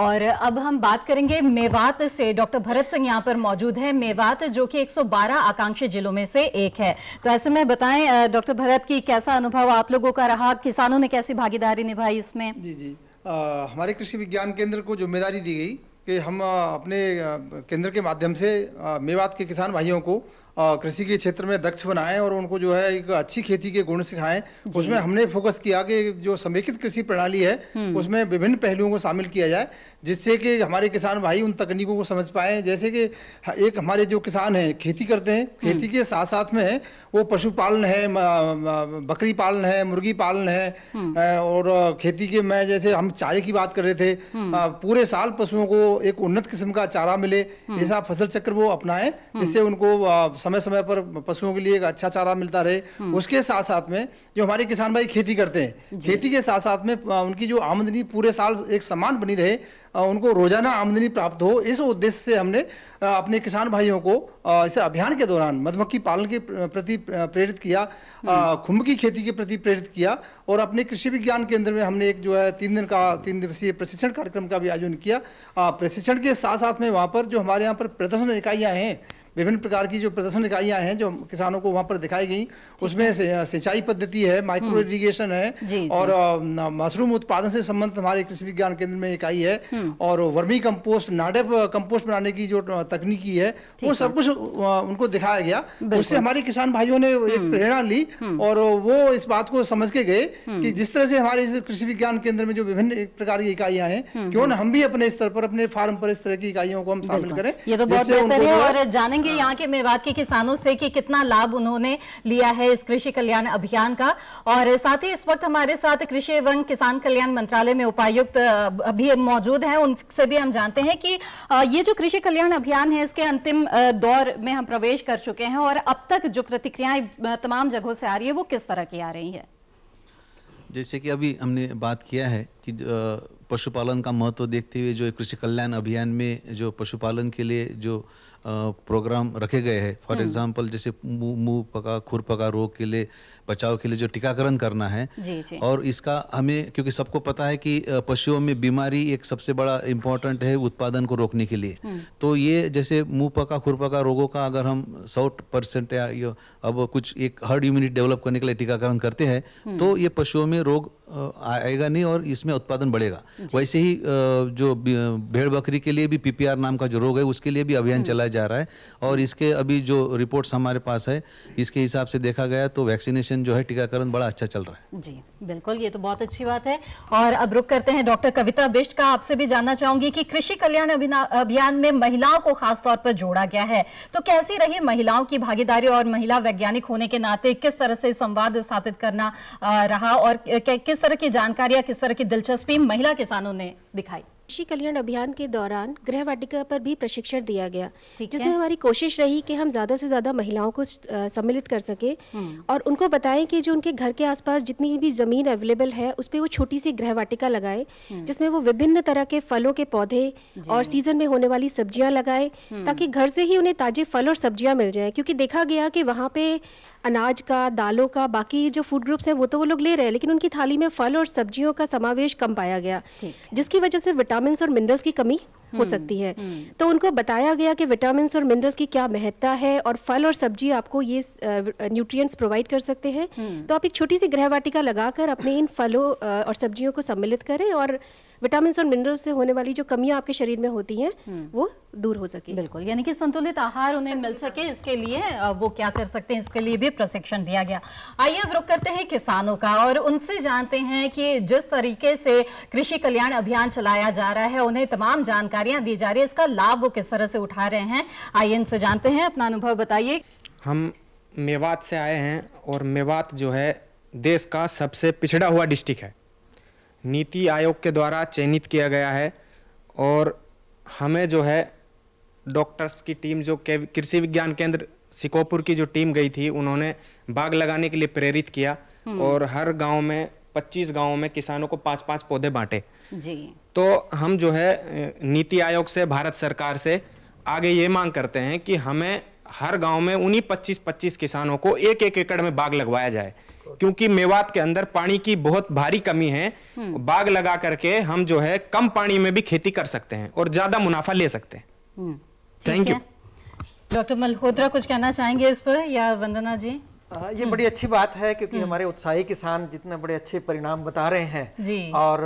और अब हम बात करेंगे मेवात से डॉक्टर भरत सिंह यहाँ पर मौजूद है मेवात जो कि 112 आकांक्षी जिलों में से एक है तो ऐसे में बताएं डॉक्टर भरत की कैसा अनुभव आप लोगों का रहा किसानों ने कैसी भागीदारी निभाई इसमें जी जी आ, हमारे कृषि विज्ञान केंद्र को जिम्मेदारी दी गई कि हम अपने केंद्र के माध्यम से मेवात के किसान भाइयों को कृषि के क्षेत्र में दक्ष बनाएं और उनको जो है एक अच्छी खेती के गुण सिखाएं उसमें हमने फोकस किया कि जो समेकित कृषि प्रणाली है हम्म। उसमें विभिन्न पहलुओं को शामिल किया जाए जिससे कि हमारे किसान भाई उन तकनीकों को समझ पाए जैसे कि एक हमारे जो किसान हैं खेती करते हैं हम्म। खेती के साथ साथ में वो पशुपालन है बकरी पालन है मुर्गी पालन है हम्म। और खेती के में जैसे हम चारे की बात कर रहे थे पूरे साल पशुओं को एक उन्नत किस्म का चारा मिले ऐसा फसल चक्र वो अपनाएं जिससे उनको समय समय पर पशुओं के लिए एक अच्छा चारा मिलता रहे हम्म। उसके साथ साथ में जो हमारे किसान भाई खेती करते हैं खेती के साथ साथ में उनकी जो आमदनी पूरे साल एक समान बनी रहे उनको रोजाना आमदनी प्राप्त हो इस उद्देश्य से हमने अपने किसान भाइयों को इस अभियान के दौरान मधुमक्खी पालन के प्रति प्रेरित किया हम्म। खुम्ब की खेती के प्रति प्रेरित किया और अपने कृषि विज्ञान केंद्र में हमने एक जो है तीन दिन का तीन दिवसीय प्रशिक्षण कार्यक्रम का भी आयोजन किया प्रशिक्षण के साथ साथ में वहाँ पर जो हमारे यहाँ पर प्रदर्शन इकाइयाँ हैं विभिन्न प्रकार की जो प्रदर्शन इकाइयाँ हैं जो किसानों को वहाँ पर दिखाई गई उसमें सिंचाई पद्धति है माइक्रो हम्म। इरीगेशन है और मशरूम उत्पादन से संबंधित हमारे कृषि विज्ञान केंद्र में इकाई है हम्म। और वर्मी कंपोस्ट नाडेप कंपोस्ट बनाने की जो तकनीकी है वो सब कुछ उनको दिखाया गया उससे हमारे किसान भाइयों ने एक हम्म। प्रेरणा ली और वो इस बात को समझ के गए कि जिस तरह से हमारे कृषि विज्ञान केंद्र में जो विभिन्न प्रकार की इकाइयां हैं क्यों ना हम भी अपने स्तर पर अपने फार्म पर इस तरह की इकाइयों को हम शामिल करें ये तो बहुत बेहतर है और जानेंगे जानेंगे यहाँ के मेवात के किसानों से कि कितना लाभ उन्होंने लिया है इस कृषि कल्याण अभियान का और साथ ही इस वक्त हमारे साथ कृषि एवं किसान कल्याण मंत्रालय में उपायुक्त अभी मौजूद हैं उनसे भी हम जानते हैं कि ये जो कृषि कल्याण अभियान है इसके अंतिम दौर में हम प्रवेश कर चुके हैं और अब तक जो प्रतिक्रियाएं तमाम जगहों से आ रही है वो किस तरह की आ रही है जैसे कि अभी हमने बात किया है कि पशुपालन का महत्व देखते हुए जो कृषि कल्याण अभियान में जो पशुपालन के लिए जो प्रोग्राम रखे गए हैं फॉर एग्जांपल हम्म। जैसे मुंह मुंह पका खुर पका रोग के लिए बचाव के लिए जो टीकाकरण करना है जी, जी. और इसका हमें क्योंकि सबको पता है कि पशुओं में बीमारी एक सबसे बड़ा इम्पोर्टेंट है उत्पादन को रोकने के लिए हम्म। तो ये जैसे मुंह पका खुर पका रोगों का अगर हम सौ परसेंट या अब कुछ एक हर्ड इम्यूनिटी डेवलप करने के लिए टीकाकरण करते हैं हम्म। तो ये पशुओं में रोग आएगा नहीं और इसमें उत्पादन बढ़ेगा वैसे ही जो भेड़ बकरी के लिए भी पीपीआर नाम का जो रोग है उसके लिए भी अभियान चला जा रहा है और इसके अभी जो रिपोर्ट्स हमारे पास है इसके हिसाब से देखा गया तो वैक्सीनेशन जो है टीकाकरण बड़ा अच्छा चल रहा है जी बिल्कुल ये तो बहुत अच्छी बात है और अब रुक करते हैं डॉक्टर कविता बिष्ट का आपसे भी जानना चाहूंगी कि कृषि कल्याण अभियान में महिलाओं को खासतौर पर जोड़ा गया है तो कैसी रही महिलाओं की भागीदारी और महिला वैज्ञानिक होने के नाते किस तरह से संवाद स्थापित करना रहा और किस तरह की जानकारी किस तरह की दिलचस्पी महिला किसानों ने दिखाई कृषि कल्याण अभियान के दौरान गृह वाटिका पर भी प्रशिक्षण दिया गया जिसमें हमारी कोशिश रही कि हम ज्यादा से ज्यादा महिलाओं को सम्मिलित कर सके हम्म। और उनको बताएं कि जो उनके घर के आसपास जितनी भी जमीन अवेलेबल है उस पर वो छोटी सी गृह वाटिका लगाए हम्म। जिसमें वो विभिन्न तरह के फलों के पौधे और सीजन में होने वाली सब्जियां लगाए हम्म। ताकि घर से ही उन्हें ताजे फल और सब्जियां मिल जाए क्योंकि देखा गया कि वहाँ पे अनाज का दालों का बाकी जो फूड ग्रुप्स है वो तो वो लोग ले रहे हैं लेकिन उनकी थाली में फल और सब्जियों का समावेश कम पाया गया जिसकी वजह से विटामिन विटामिन और मिनरल्स की कमी हो हम्म, सकती है हम्म। तो उनको बताया गया कि विटामिन और मिनरल्स की क्या महत्ता है और फल और सब्जी आपको ये न्यूट्रिएंट्स प्रोवाइड कर सकते हैं हम्म। तो आप एक छोटी सी वाटिका लगाकर अपने इन फलों और सब्जियों को सम्मिलित करें और विटामिन और मिनरल से होने वाली जो कमियां आपके शरीर में होती हैं हम्म। वो दूर हो सके बिल्कुल यानी कि संतुलित आहार उन्हें मिल सके इसके लिए वो क्या कर सकते हैं इसके लिए भी प्रशिक्षण दिया गया आइए अब रुक करते हैं किसानों का और उनसे जानते हैं कि जिस तरीके से कृषि कल्याण अभियान चलाया जा रहा है उन्हें तमाम जानकारियां दी जा रही है इसका लाभ वो किस तरह से उठा रहे हैं आइए इनसे जानते हैं अपना अनुभव बताइए हम मेवात से आए हैं और मेवात जो है देश का सबसे पिछड़ा हुआ डिस्ट्रिक्ट है नीति आयोग के द्वारा चयनित किया गया है और हमें जो है डॉक्टर्स की टीम जो कृषि विज्ञान केंद्र सिकोपुर की जो टीम गई थी उन्होंने बाग लगाने के लिए प्रेरित किया हम्म। और हर गांव में 25 गांवों में किसानों को पांच पांच पौधे बांटे जी तो हम जो है नीति आयोग से भारत सरकार से आगे ये मांग करते हैं कि हमें हर गांव में उन्हीं 25-25 किसानों को एक एक एकड़ में बाग लगवाया जाए क्योंकि मेवात के अंदर पानी की बहुत भारी कमी है हम्म। बाग लगा करके हम जो है कम पानी में भी खेती कर सकते हैं और ज्यादा मुनाफा ले सकते हैं thank hmm. You doctor Malhotra कुछ कहना चाहेंगे इस पर या वंदना जी आ, ये बड़ी अच्छी बात है क्योंकि हम्म। हमारे उत्साही किसान जितने बड़े अच्छे परिणाम बता रहे हैं और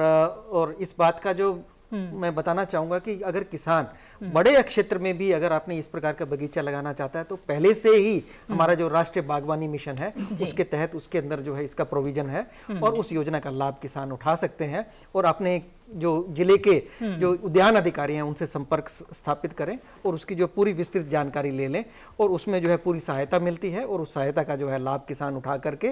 और इस बात का जो हम्म। मैं बताना चाहूंगा कि अगर किसान बड़े क्षेत्र में भी अगर आपने इस प्रकार का बगीचा लगाना चाहता है तो पहले से ही हम्म। हमारा जो राष्ट्रीय बागवानी मिशन है उसके तहत उसके अंदर जो है इसका प्रोविजन है हम्म। और उस योजना का लाभ किसान उठा सकते हैं और अपने जो जिले के हम्म। जो उद्यान अधिकारी हैं उनसे संपर्क स्थापित करें और उसकी जो पूरी विस्तृत जानकारी ले लें और उसमें जो है पूरी सहायता मिलती है और उस सहायता का जो है लाभ किसान उठा करके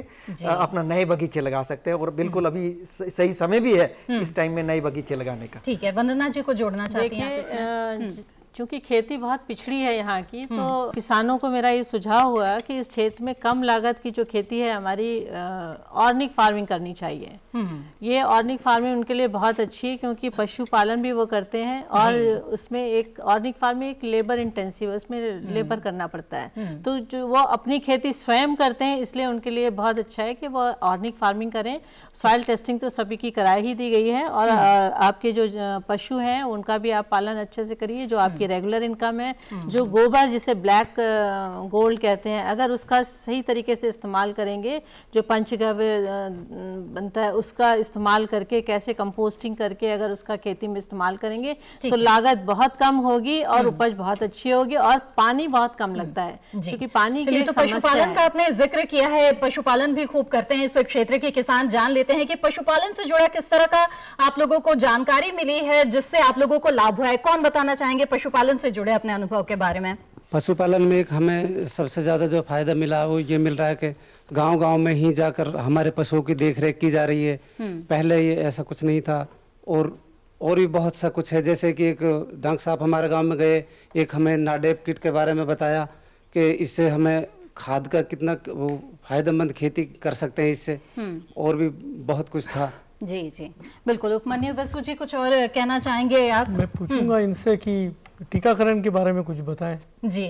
अपना नए बगीचे लगा सकते हैं और बिल्कुल हम्म। अभी सही समय भी है हम्म। इस टाइम में नए बगीचे लगाने का ठीक है वंदना जी को जोड़ना चाहती हैं चूँकि खेती बहुत पिछड़ी है यहाँ की हम्म। तो किसानों को मेरा ये सुझाव हुआ कि इस क्षेत्र में कम लागत की जो खेती है हमारी ऑर्निक फार्मिंग करनी चाहिए हम्म। ये ऑर्निक फार्मिंग उनके लिए बहुत अच्छी है क्योंकि पशुपालन भी वो करते हैं और उसमें एक ऑर्निक फार्मिंग एक लेबर इंटेंसिव है उसमें हम्म। लेबर करना पड़ता है तो जो वो अपनी खेती स्वयं करते हैं इसलिए उनके लिए बहुत अच्छा है कि वो ऑर्निक फार्मिंग करें सॉइल टेस्टिंग तो सभी की कराई ही दी गई है और आपके जो पशु हैं उनका भी आप पालन अच्छे से करिए जो आपकी उनकी रेगुलर इनकम है जो गोबर जिसे ब्लैक गोल्ड uh, कहते हैं अगर उसका सही तरीके से इस्तेमाल करेंगे जो पंचगव्य uh, बनता है उसका इस्तेमाल करके कैसे कंपोस्टिंग करके अगर उसका खेती में इस्तेमाल करेंगे तो लागत बहुत कम होगी और हम्म। उपज बहुत अच्छी होगी और पानी बहुत कम लगता है हम्म। क्योंकि पानी की तो पशुपालन का आपने जिक्र किया है पशुपालन भी खूब करते हैं इस क्षेत्र के किसान जान लेते हैं कि पशुपालन से जुड़ा किस तरह का आप लोगों को जानकारी मिली है जिससे आप लोगों को लाभ हुआ है कौन बताना चाहेंगे पशु पशुपालन से जुड़े अपने अनुभव के बारे में पशुपालन में एक हमें सबसे ज़्यादा जो फायदा मिला वो ये मिल रहा है कि गांव गांव में ही जाकर हमारे पशुओं की देखरेख की जा रही है हम्म। पहले ये ऐसा कुछ नहीं था और और भी बहुत सा कुछ है जैसे कि एक डॉक्टर साहब हमारे गांव में गए एक हमें नाडेप किट के बारे में बताया कि इससे हमें खाद का कितना वो फायदेमंद खेती कर सकते हैं इससे हम्म। और भी बहुत कुछ था जी जी बिल्कुल उपमान्य बसु जी कुछ और कहना चाहेंगे आप मैं पूछूंगा हम्म। इनसे कि टीकाकरण के बारे में कुछ बताएं जी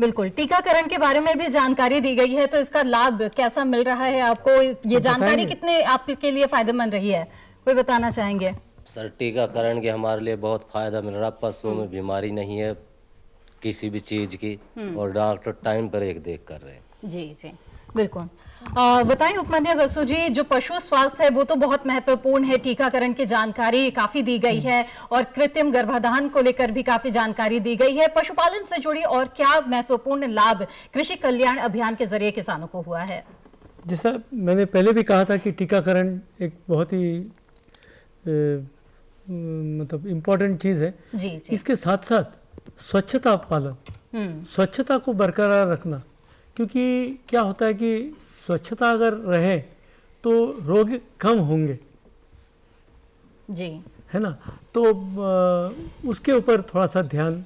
बिल्कुल टीकाकरण के बारे में भी जानकारी दी गई है तो इसका लाभ कैसा मिल रहा है आपको ये तो जानकारी कितने आपके लिए फायदेमंद रही है कोई बताना चाहेंगे सर टीकाकरण के हमारे लिए बहुत फायदा मिल रहा पशुओं में बीमारी नहीं है किसी भी चीज की हम्म। और डॉक्टर टाइम पर एक देख कर रहे हैं जी जी बिल्कुल बताएं उपमान्य बसु जी जो पशु स्वास्थ्य है वो तो बहुत महत्वपूर्ण है टीकाकरण की जानकारी काफी दी गई है और कृत्रिम गर्भाधान को लेकर भी काफी जानकारी दी गई है पशुपालन से जुड़ी और क्या महत्वपूर्ण लाभ कृषि कल्याण अभियान के जरिए किसानों को हुआ है जैसा मैंने पहले भी कहा था कि टीकाकरण एक बहुत ही मतलब इम्पोर्टेंट चीज़ है जी, जी। इसके साथ साथ स्वच्छता पालन हम्म। स्वच्छता को बरकरार रखना क्योंकि क्या होता है कि स्वच्छता अगर रहे तो रोग कम होंगे जी है ना तो उसके ऊपर थोड़ा सा ध्यान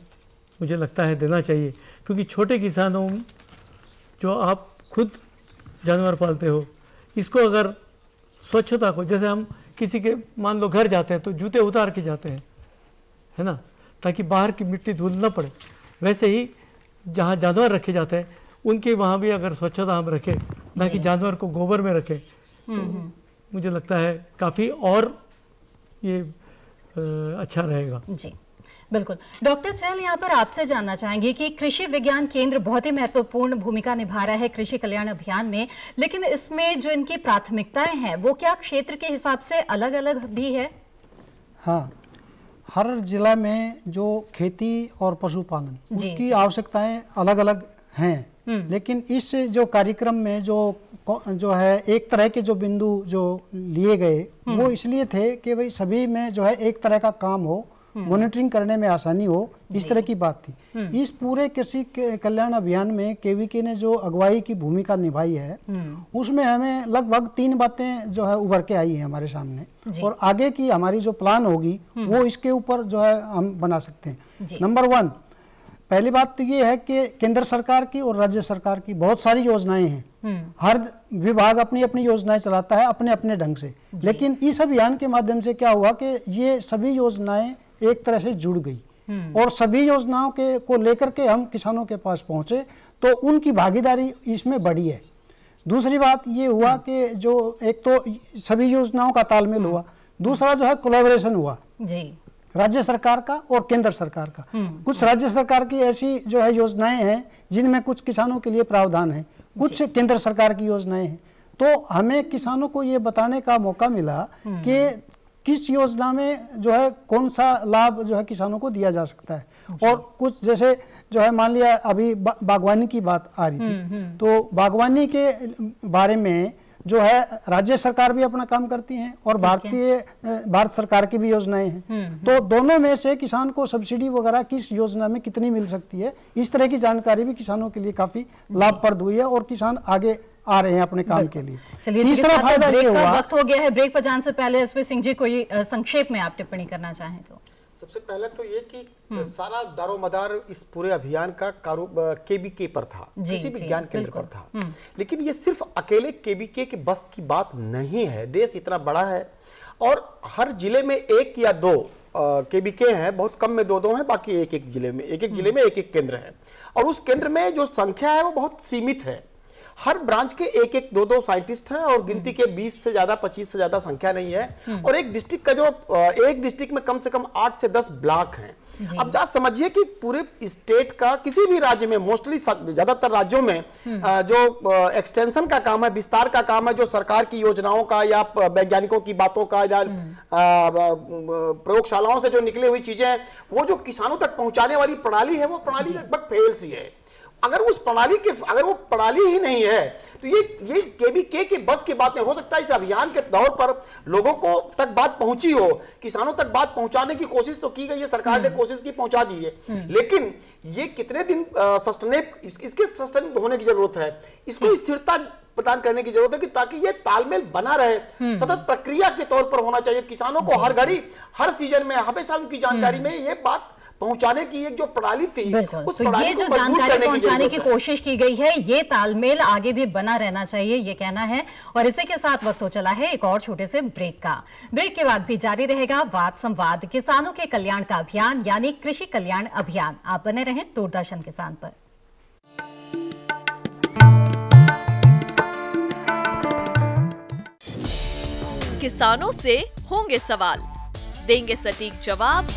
मुझे लगता है देना चाहिए क्योंकि छोटे किसानों जो आप खुद जानवर पालते हो इसको अगर स्वच्छता को जैसे हम किसी के मान लो घर जाते हैं तो जूते उतार के जाते हैं है ना ताकि बाहर की मिट्टी धूल ना पड़े वैसे ही जहाँ जानवर रखे जाते हैं उनके वहाँ भी अगर स्वच्छता हम रखें ना कि जानवर को गोबर में रखें हम्म, तो हम्म। मुझे लगता है काफ़ी और ये अच्छा रहेगा जी बिल्कुल डॉक्टर चहल यहाँ पर आपसे जानना चाहेंगे कि कृषि विज्ञान केंद्र बहुत ही महत्वपूर्ण भूमिका निभा रहा है कृषि कल्याण अभियान में लेकिन इसमें जो इनकी प्राथमिकताएं हैं वो क्या क्षेत्र के हिसाब से अलग अलग भी है हाँ हर जिला में जो खेती और पशुपालन उसकी आवश्यकताएं अलग अलग हैं हम्म। लेकिन इस जो कार्यक्रम में जो जो है एक तरह के जो बिंदु जो लिए गए हम्म। वो इसलिए थे कि भाई सभी में जो है एक तरह का काम हो हम्म। मॉनिटरिंग करने में आसानी हो इस तरह की बात थी इस पूरे कृषि कल्याण अभियान में केवीके ने जो अगुवाई की भूमिका निभाई है उसमें हमें लगभग तीन बातें जो है उभर के आई है हमारे सामने और आगे की हमारी जो प्लान होगी वो इसके ऊपर जो है हम बना सकते हैं नंबर वन पहली बात तो ये है कि केंद्र सरकार की और राज्य सरकार की बहुत सारी योजनाएं हैं हम्म। हर विभाग अपनी अपनी योजनाएं चलाता है अपने अपने ढंग से लेकिन इस अभियान के माध्यम से क्या हुआ कि ये सभी योजनाएं एक तरह से जुड़ गई हम्म। और सभी योजनाओं के को लेकर के हम किसानों के पास पहुंचे तो उनकी भागीदारी इसमें बढ़ी है दूसरी बात ये हुआ हम्म। कि जो एक तो सभी योजनाओं का तालमेल हुआ दूसरा जो है कोलेबोरेशन हुआ जी राज्य सरकार का और केंद्र सरकार का हम्म। कुछ राज्य सरकार की ऐसी जो है योजनाएं हैं जिनमें कुछ किसानों के लिए प्रावधान है कुछ केंद्र सरकार की योजनाएं हैं तो हमें किसानों को ये बताने का मौका मिला हम्म। कि किस योजना में जो है कौन सा लाभ जो है किसानों को दिया जा सकता है और कुछ जैसे जो है मान लिया अभी बागवानी की बात आ रही थी हम्म, तो बागवानी के बारे में जो है राज्य सरकार भी अपना काम करती है और भारतीय भारत सरकार की भी योजनाएं हैं हम्म, हम्म। तो दोनों में से किसान को सब्सिडी वगैरह किस योजना में कितनी मिल सकती है इस तरह की जानकारी भी किसानों के लिए काफी लाभप्रद हुई है और किसान आगे आ रहे हैं अपने काम के लिए चलिए तीसरा फायदा ये हुआ वक्त हो गया है ब्रेक पर जान से पहले एस सिंह जी कोई संक्षेप में आप टिप्पणी करना चाहें तो सबसे पहले तो ये कि हम्म। सारा दारोमदार इस पूरे अभियान का कारो केबीके पर था किसी भी ज्ञान केंद्र पर था हम्म। लेकिन ये सिर्फ अकेले केबीके के बस की बात नहीं है देश इतना बड़ा है और हर जिले में एक या दो केबीके हैं बहुत कम में दो दो हैं बाकी एक एक जिले में एक एक जिले हम्म। में एक एक केंद्र है और उस केंद्र में जो संख्या है वो बहुत सीमित है हर ब्रांच के एक एक दो दो साइंटिस्ट हैं और गिनती के 20 से ज्यादा 25 से ज्यादा संख्या नहीं है हम्म। और एक डिस्ट्रिक्ट का जो एक डिस्ट्रिक्ट में कम से कम आठ से दस ब्लॉक हैं अब आप समझिए कि पूरे स्टेट का किसी भी राज्य में मोस्टली ज्यादातर राज्यों में हम्म। जो एक्सटेंशन का काम है विस्तार का काम है जो सरकार की योजनाओं का या वैज्ञानिकों की बातों का या हम्म। प्रयोगशालाओं से जो निकली हुई चीजें हैं वो जो किसानों तक पहुंचाने वाली प्रणाली है वो प्रणाली लगभग फेल सी है अगर उस प्रणाली के अगर वो प्रणाली ही नहीं है तो ये ये केबीके के बस की बात नहीं हो सकता है इस अभियान के तौर पर लोगों को तक बात पहुंची हो किसानों तक बात पहुंचाने की कोशिश तो की गई है सरकार ने हम्म। कोशिश की पहुंचा दी है हम्म। लेकिन ये कितने दिन सस्टेनेब इस, इसके सस्टेनेब होने की जरूरत है इसको हम्म। स्थिरता प्रदान करने की जरूरत है कि ताकि ये तालमेल बना रहे सतत प्रक्रिया के तौर पर होना चाहिए किसानों को हर घड़ी हर सीजन में हमेशा उनकी जानकारी में ये बात पहुंचाने की एक जो प्रणाली थी उस तो ये जो जानकारी पहुंचाने की, कोशिश की गई है ये तालमेल आगे भी बना रहना चाहिए ये कहना है और इसी के साथ वक्त हो चला है एक और छोटे से ब्रेक का ब्रेक के बाद भी जारी रहेगा वाद संवाद किसानों के कल्याण का अभियान यानी कृषि कल्याण अभियान आप बने रहे दूरदर्शन किसान पर किसानों से होंगे सवाल देंगे सटीक जवाब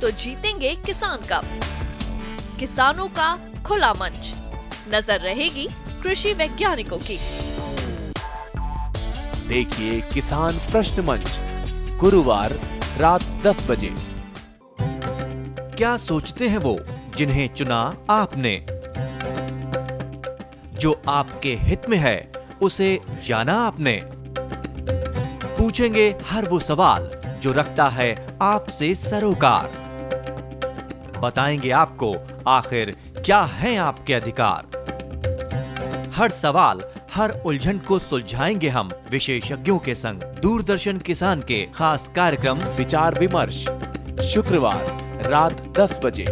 तो जीतेंगे किसान कप किसानों का खुला मंच नजर रहेगी कृषि वैज्ञानिकों की देखिए किसान प्रश्न मंच गुरुवार रात 10 बजे क्या सोचते हैं वो जिन्हें चुना आपने जो आपके हित में है उसे जाना आपने पूछेंगे हर वो सवाल जो रखता है आपसे सरोकार बताएंगे आपको आखिर क्या हैं आपके अधिकार हर सवाल हर उलझन को सुलझाएंगे हम विशेषज्ञों के संग दूरदर्शन किसान के खास कार्यक्रम विचार विमर्श शुक्रवार रात 10 बजे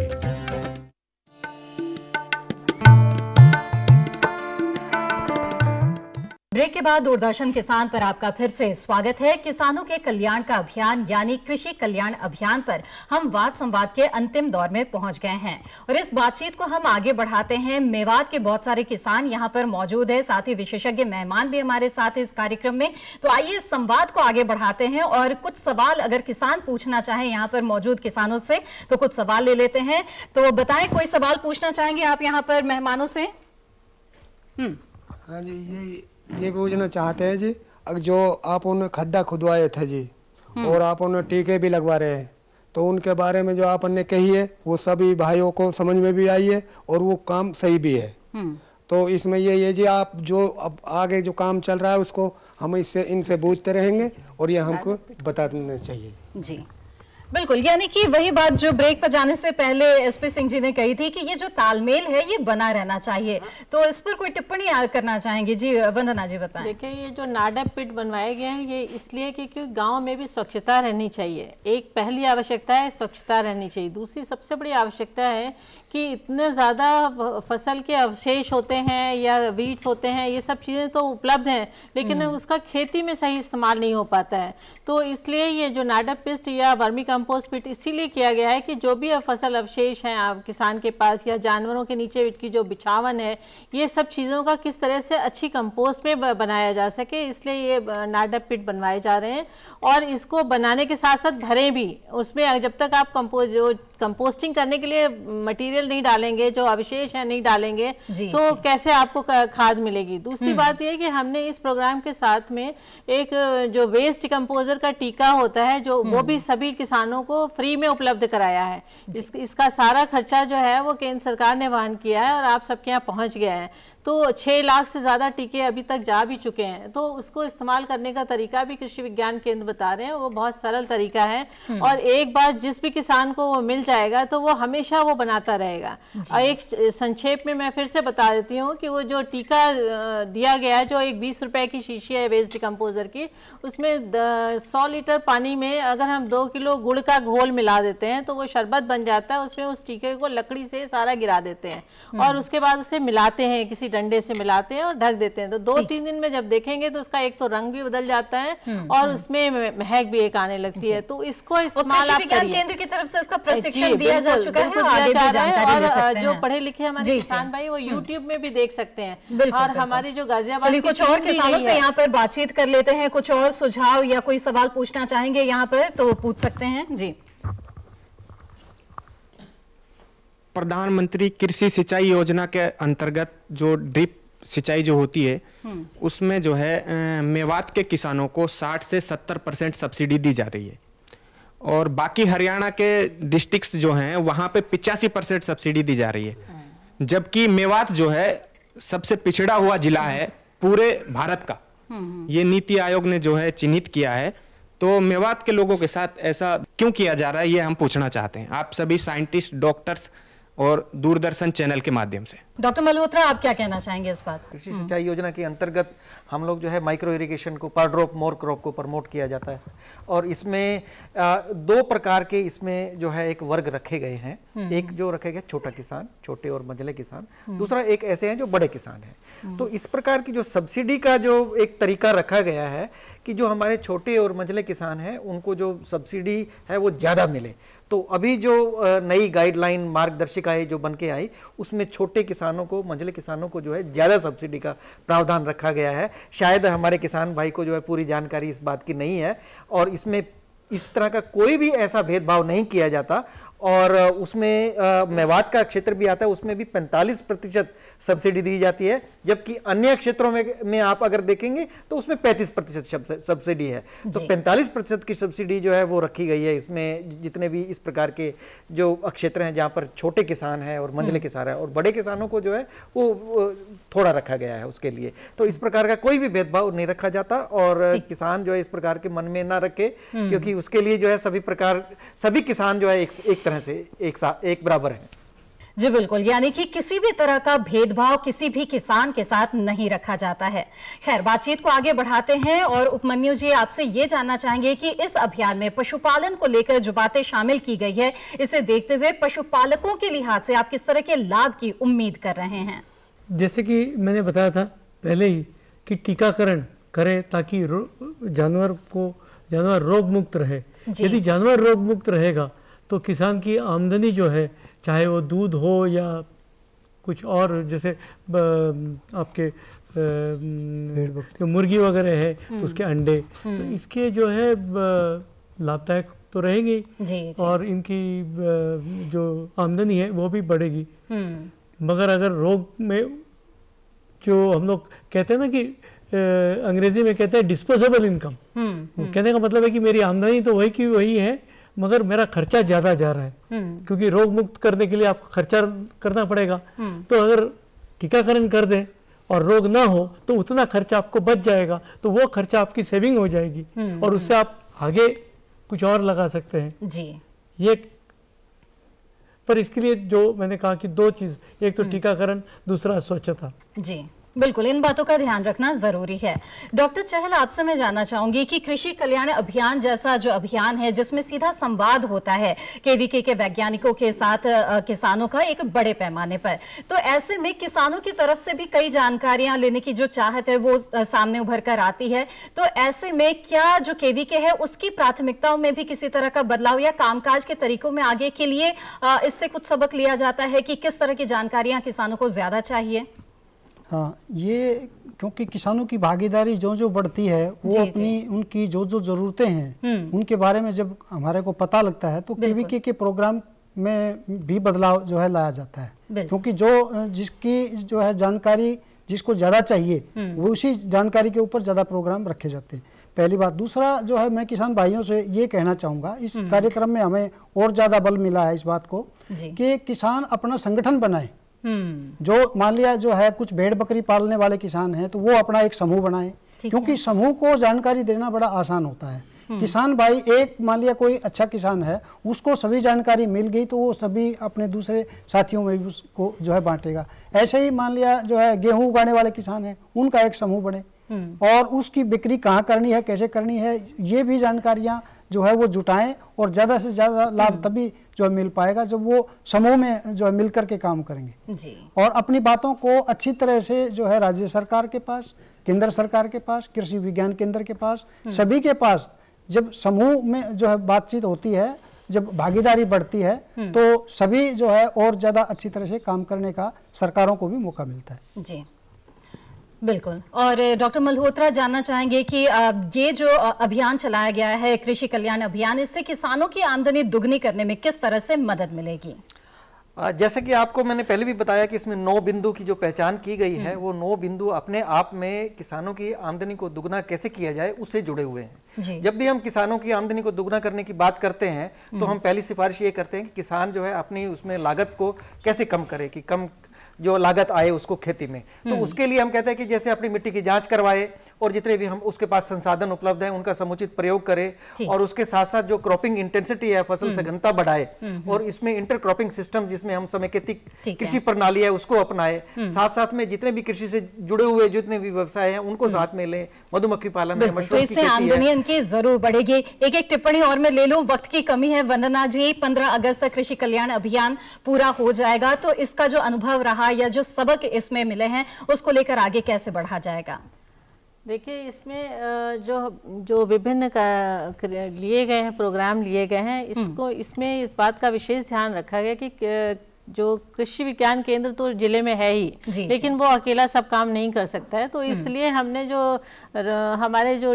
ब्रेक के बाद दूरदर्शन किसान पर आपका फिर से स्वागत है किसानों के कल्याण का अभियान यानी कृषि कल्याण अभियान पर हम वाद संवाद के अंतिम दौर में पहुंच गए हैं और इस बातचीत को हम आगे बढ़ाते हैं मेवात के बहुत सारे किसान यहां पर मौजूद है साथ ही विशेषज्ञ मेहमान भी हमारे साथ इस कार्यक्रम में तो आइए इस संवाद को आगे बढ़ाते हैं और कुछ सवाल अगर किसान पूछना चाहे यहाँ पर मौजूद किसानों से तो कुछ सवाल ले लेते हैं तो बताए कोई सवाल पूछना चाहेंगे आप यहाँ पर मेहमानों से हम्म हाँ जी ये ये पूछना चाहते हैं जी जो आप उन्हें खड्डा खुदवाए थे जी हम्म। और आप उन्हें टीके भी लगवा रहे हैं तो उनके बारे में जो आपने ने कही है वो सभी भाइयों को समझ में भी आई है और वो काम सही भी है हम्म। तो इसमें ये ये जी आप जो अब आगे जो काम चल रहा है उसको हम इससे इनसे बूझते रहेंगे और ये हमको बताना चाहिए जी बिल्कुल यानी कि वही बात जो ब्रेक पर जाने से पहले एसपी सिंह जी ने कही थी कि ये जो तालमेल है ये बना रहना चाहिए तो इस पर कोई टिप्पणी करना चाहेंगे जी वंदना जी बताएं देखिए ये जो नाडा पिट बनवाए गए हैं ये इसलिए क्योंकि गाँव में भी स्वच्छता रहनी चाहिए एक पहली आवश्यकता है स्वच्छता रहनी चाहिए दूसरी सबसे बड़ी आवश्यकता है कि इतने ज़्यादा फसल के अवशेष होते हैं या वीट्स होते हैं ये सब चीज़ें तो उपलब्ध हैं लेकिन हम्म। उसका खेती में सही इस्तेमाल नहीं हो पाता है तो इसलिए ये जो नाडप पिस्ट या वर्मी कंपोस्ट पिट इसीलिए किया गया है कि जो भी फसल अवशेष हैं आप किसान के पास या जानवरों के नीचे की जो बिछावन है ये सब चीज़ों का किस तरह से अच्छी कंपोस्ट में बनाया जा सके इसलिए ये नाडप पिट बनवाए जा रहे हैं और इसको बनाने के साथ साथ भरें भी उसमें जब तक आप कंपोज जो कंपोस्टिंग करने के लिए मटेरियल नहीं डालेंगे जो अवशेष है नहीं डालेंगे जी, तो जी. कैसे आपको खाद मिलेगी दूसरी हम्म। बात यह कि हमने इस प्रोग्राम के साथ में एक जो वेस्ट कंपोजर का टीका होता है जो वो भी हम्म। सभी किसानों को फ्री में उपलब्ध कराया है इस, इसका सारा खर्चा जो है वो केंद्र सरकार ने वहन किया है और आप सबके यहाँ पहुंच गया है तो छः लाख से ज़्यादा टीके अभी तक जा भी चुके हैं तो उसको इस्तेमाल करने का तरीका भी कृषि विज्ञान केंद्र बता रहे हैं वो बहुत सरल तरीका है हम्म। और एक बार जिस भी किसान को वो मिल जाएगा तो वो हमेशा वो बनाता रहेगा और एक संक्षेप में मैं फिर से बता देती हूँ कि वो जो टीका दिया गया है जो एक बीस रुपए की शीशी है वेस्ट डिकम्पोजर की उसमें सौ लीटर पानी में अगर हम दो किलो गुड़ का घोल मिला देते हैं तो वो शरबत बन जाता है उसमें उस टीके को लकड़ी से सारा गिरा देते हैं हम्म। और उसके बाद उसे मिलाते हैं किसी डंडे से मिलाते हैं और ढक देते हैं तो दो तीन दिन में जब देखेंगे तो उसका एक तो रंग भी बदल जाता है हम्म, और हम्म। उसमें महक भी एक आने लगती है तो इसको इस्तेमाल आप केंद्र की तरफ से इसका प्रशिक्षण दिया जा चुका है और जो पढ़े लिखे हमारे किसान भाई वो यूट्यूब हम्म। में भी देख सकते हैं और हमारी जो गाजियाबाद कुछ और किसानों से यहाँ पर बातचीत कर लेते हैं कुछ और सुझाव या कोई सवाल पूछना चाहेंगे यहाँ पर तो पूछ सकते हैं जी प्रधानमंत्री कृषि सिंचाई योजना के अंतर्गत जो ड्रिप सिंचाई जो होती है हम्म। उसमें जो है मेवात के किसानों को 60 से 70 परसेंट सब्सिडी दी जा रही है और बाकी हरियाणा के डिस्ट्रिक्स जो हैं वहाँ पे पिचासी परसेंट सब्सिडी दी जा रही है हम्म। जबकि मेवात जो है सबसे पिछड़ा हुआ जिला हम्म। है पूरे भारत का ये नीति आयोग ने जो है चिन्हित किया है तो मेवात के लोगों के साथ ऐसा क्यों किया जा रहा है ये हम पूछना चाहते हैं आप सभी साइंटिस्ट डॉक्टर्स और दूरदर्शन चैनल के माध्यम से डॉक्टर मल्होत्रा आप क्या कहना चाहेंगे इस बात कृषि सिंचाई योजना के अंतर्गत हम लोग जो है माइक्रो इरिगेशन को पर ड्रॉप मोर क्रॉप को प्रमोट किया जाता है और इसमें आ, दो प्रकार के इसमें जो है एक वर्ग रखे गए हैं हम्म। एक जो रखे गए छोटा किसान छोटे और मंझले किसान हम्म। दूसरा एक ऐसे हैं जो बड़े किसान हैं हम्म। तो इस प्रकार की जो सब्सिडी का जो एक तरीका रखा गया है कि जो हमारे छोटे और मंझले किसान हैं उनको जो सब्सिडी है वो ज़्यादा मिले तो अभी जो नई गाइडलाइन मार्गदर्शिकाएं जो बन के आई उसमें छोटे किसानों को मंझले किसानों को जो है ज़्यादा सब्सिडी का प्रावधान रखा गया है शायद हमारे किसान भाई को जो है पूरी जानकारी इस बात की नहीं है और इसमें इस तरह का कोई भी ऐसा भेदभाव नहीं किया जाता और उसमें मेवात का क्षेत्र भी आता है उसमें भी 45 प्रतिशत सब्सिडी दी जाती है जबकि अन्य क्षेत्रों में में आप अगर देखेंगे तो उसमें 35 प्रतिशत सब्सिडी है तो 45 प्रतिशत की सब्सिडी जो है वो रखी गई है इसमें जितने भी इस प्रकार के जो क्षेत्र हैं जहाँ पर छोटे किसान हैं और मंझले हम्म। किसान हैं और बड़े किसानों को जो है वो थोड़ा रखा गया है उसके लिए तो इस प्रकार का कोई भी भेदभाव नहीं रखा जाता और किसान जो है इस प्रकार के मन में ना रखे हम्म। क्योंकि उसके लिए जो है सभी प्रकार सभी किसान जो है एक, एक तरह से एक साथ एक बराबर है जी बिल्कुल यानी कि किसी भी तरह का भेदभाव किसी भी किसान के साथ नहीं रखा जाता है खैर बातचीत को आगे बढ़ाते हैं और उपमन्यु जी आपसे ये जानना चाहेंगे कि इस अभियान में पशुपालन को लेकर जो बातें शामिल की गई है इसे देखते हुए पशुपालकों के लिहाज से आप किस तरह के लाभ की उम्मीद कर रहे हैं जैसे कि मैंने बताया था पहले ही कि टीकाकरण करें ताकि जानवर को जानवर रोग मुक्त रहे यदि जानवर रोग मुक्त रहेगा तो किसान की आमदनी जो है चाहे वो दूध हो या कुछ और जैसे आपके मुर्गी वगैरह है हम्म। उसके अंडे तो हम्म। इसके जो है लाभदायक तो रहेंगे और इनकी जो आमदनी है वो भी बढ़ेगी हम्म। मगर अगर रोग में जो हम लोग कहते हैं ना कि अंग्रेजी में कहते हैं डिस्पोजेबल इनकम कहने का मतलब है कि मेरी आमदनी तो वही की वही है मगर मेरा खर्चा ज़्यादा जा रहा है हम्म। क्योंकि रोग मुक्त करने के लिए आपको खर्चा करना पड़ेगा हम्म। तो अगर टीकाकरण कर दे और रोग ना हो तो उतना खर्चा आपको बच जाएगा तो वो खर्चा आपकी सेविंग हो जाएगी हम्म। और उससे आप आगे कुछ और लगा सकते हैं जी ये पर इसके लिए जो मैंने कहा कि दो चीज़ एक तो टीकाकरण दूसरा स्वच्छता जी बिल्कुल इन बातों का ध्यान रखना जरूरी है डॉक्टर चहल आपसे मैं जानना चाहूंगी कि कृषि कल्याण अभियान जैसा जो अभियान है जिसमें सीधा संवाद होता है केवीके के वैज्ञानिकों के साथ किसानों का एक बड़े पैमाने पर तो ऐसे में किसानों की तरफ से भी कई जानकारियां लेने की जो चाहत है वो सामने उभर कर आती है तो ऐसे में क्या जो केवीके है उसकी प्राथमिकताओं में भी किसी तरह का बदलाव या कामकाज के तरीकों में आगे के लिए इससे कुछ सबक लिया जाता है कि किस तरह की जानकारियां किसानों को ज्यादा चाहिए हाँ ये क्योंकि किसानों की भागीदारी जो जो बढ़ती है वो जी, अपनी जी। उनकी जो जो जरूरतें हैं हम्म। उनके बारे में जब हमारे को पता लगता है तो केवीके के प्रोग्राम में भी बदलाव जो है लाया जाता है क्योंकि जो जिसकी जो है जानकारी जिसको ज़्यादा चाहिए हम्म। वो उसी जानकारी के ऊपर ज़्यादा प्रोग्राम रखे जाते हैं पहली बात दूसरा जो है मैं किसान भाइयों से ये कहना चाहूँगा इस हम्म। कार्यक्रम में हमें और ज़्यादा बल मिला है इस बात को कि किसान अपना संगठन बनाए हम्म। जो मान लिया जो है कुछ भेड़ बकरी पालने वाले किसान हैं तो वो अपना एक समूह बनाए क्योंकि समूह को जानकारी देना बड़ा आसान होता है हम्म। किसान भाई एक मान लिया कोई अच्छा किसान है उसको सभी जानकारी मिल गई तो वो सभी अपने दूसरे साथियों में भी उसको जो है बांटेगा ऐसे ही मान लिया जो है गेहूं उगाने वाले किसान है उनका एक समूह बने हम्म। और उसकी बिक्री कहाँ करनी है कैसे करनी है ये भी जानकारियां जो है वो जुटाएं और ज़्यादा से ज़्यादा लाभ हम्म। तभी जो मिल पाएगा जब वो समूह में जो है मिलकर के काम करेंगे जी। और अपनी बातों को अच्छी तरह से जो है राज्य सरकार के पास केंद्र सरकार के पास कृषि विज्ञान केंद्र के पास हम्म। सभी के पास जब समूह में जो है बातचीत होती है जब भागीदारी बढ़ती है हम्म। तो सभी जो है और ज्यादा अच्छी तरह से काम करने का सरकारों को भी मौका मिलता है जी बिल्कुल और डॉक्टर मल्होत्रा जानना चाहेंगे कि ये जो अभियान चलाया गया है कृषि कल्याण अभियान इससे किसानों की आमदनी दुगनी करने में किस तरह से मदद मिलेगी जैसे कि आपको मैंने पहले भी बताया कि इसमें नौ बिंदु की जो पहचान की गई है हम्म। वो नौ बिंदु अपने आप में किसानों की आमदनी को दुगना कैसे किया जाए उससे जुड़े हुए हैं जब भी हम किसानों की आमदनी को दुगना करने की बात करते हैं तो हम्म। हम पहली सिफारिश ये करते हैं कि किसान जो है अपनी उसमें लागत को कैसे कम करे कि कम जो लागत आए उसको खेती में तो हम्म। उसके लिए हम कहते हैं कि जैसे अपनी मिट्टी की जांच करवाए और जितने भी हम उसके पास संसाधन उपलब्ध हैं उनका समुचित प्रयोग करें और उसके साथ साथ जो क्रॉपिंग इंटेंसिटी है फसल से हम्म। घनता बढ़ाए हम्म, और इसमें इंटर क्रॉपिंग सिस्टम जिसमें हम समेकित कृषि प्रणाली है उसको अपनाए साथ साथ में जितने भी कृषि से जुड़े हुए जितने भी व्यवसाय है उनको साथ में ले मधुमक्खी पालन है तो की जरूर बढ़ेगी एक एक टिप्पणी और मैं ले लू वक्त की कमी है वंदना जी पंद्रह अगस्त तक कृषि कल्याण अभियान पूरा हो जाएगा तो इसका जो अनुभव रहा रहा या जो सबक इसमें मिले हैं उसको लेकर आगे कैसे बढ़ा जाएगा देखिए इसमें जो जो विभिन्न लिए गए हैं प्रोग्राम लिए गए हैं हम्म। इसको इसमें इस बात का विशेष ध्यान रखा गया कि जो कृषि विज्ञान केंद्र तो जिले में है ही लेकिन वो अकेला सब काम नहीं कर सकता है तो हम्म। इसलिए हमने जो हमारे जो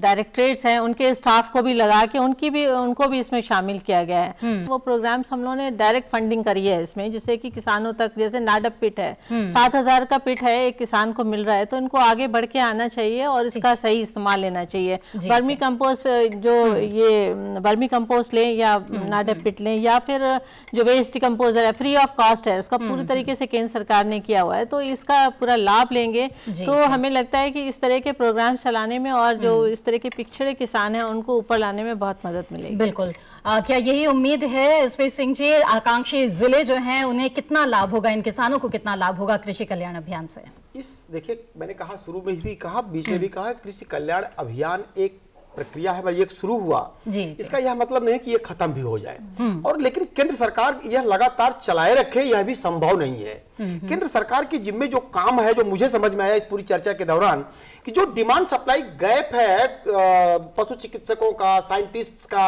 डायरेक्ट्रेट्स हैं उनके स्टाफ को भी लगा के उनकी भी उनको भी इसमें शामिल किया गया है हम्म। वो प्रोग्राम्स हम लोगों ने डायरेक्ट फंडिंग करी है इसमें जिससे कि किसानों तक जैसे नाडप पिट है हम्म। सात हजार का पिट है एक किसान को मिल रहा है तो इनको आगे बढ़ के आना चाहिए और इसका सही इस्तेमाल लेना चाहिए वर्मी कंपोस्ट जो हम्म। ये वर्मी कंपोस्ट लें या नाडप पिट लें या फिर जो वेस्ट कंपोजर है फ्री ऑफ कॉस्ट है इसका पूरी तरीके से केंद्र सरकार ने किया हुआ है तो इसका पूरा लाभ लेंगे तो हमें लगता है कि इस तरह के प्रोग्राम चलाने में और जो हम्म। इस तरह के पिछड़े किसान हैं उनको ऊपर लाने में बहुत मदद मिलेगी बिल्कुल आ, क्या यही उम्मीद है स्वीत सिंह जी आकांक्षी जिले जो हैं उन्हें कितना लाभ होगा इन किसानों को कितना लाभ होगा कृषि कल्याण अभियान से इस देखिए मैंने कहा शुरू में भी कहा बीच में हम्म। भी कहा कृषि कल्याण अभियान एक प्रक्रिया है मतलब ये शुरू हुआ जी, जी। इसका यह मतलब नहीं कि ये खत्म भी हो जाए हम्म। और लेकिन केंद्र सरकार यह लगातार चलाए रखे यह भी संभव नहीं है हम्म, हम्म। केंद्र सरकार की जिम्मे जो काम है जो मुझे समझ में आया इस पूरी चर्चा के दौरान कि जो डिमांड सप्लाई गैप है पशु चिकित्सकों का साइंटिस्ट का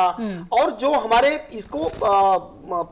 और जो हमारे इसको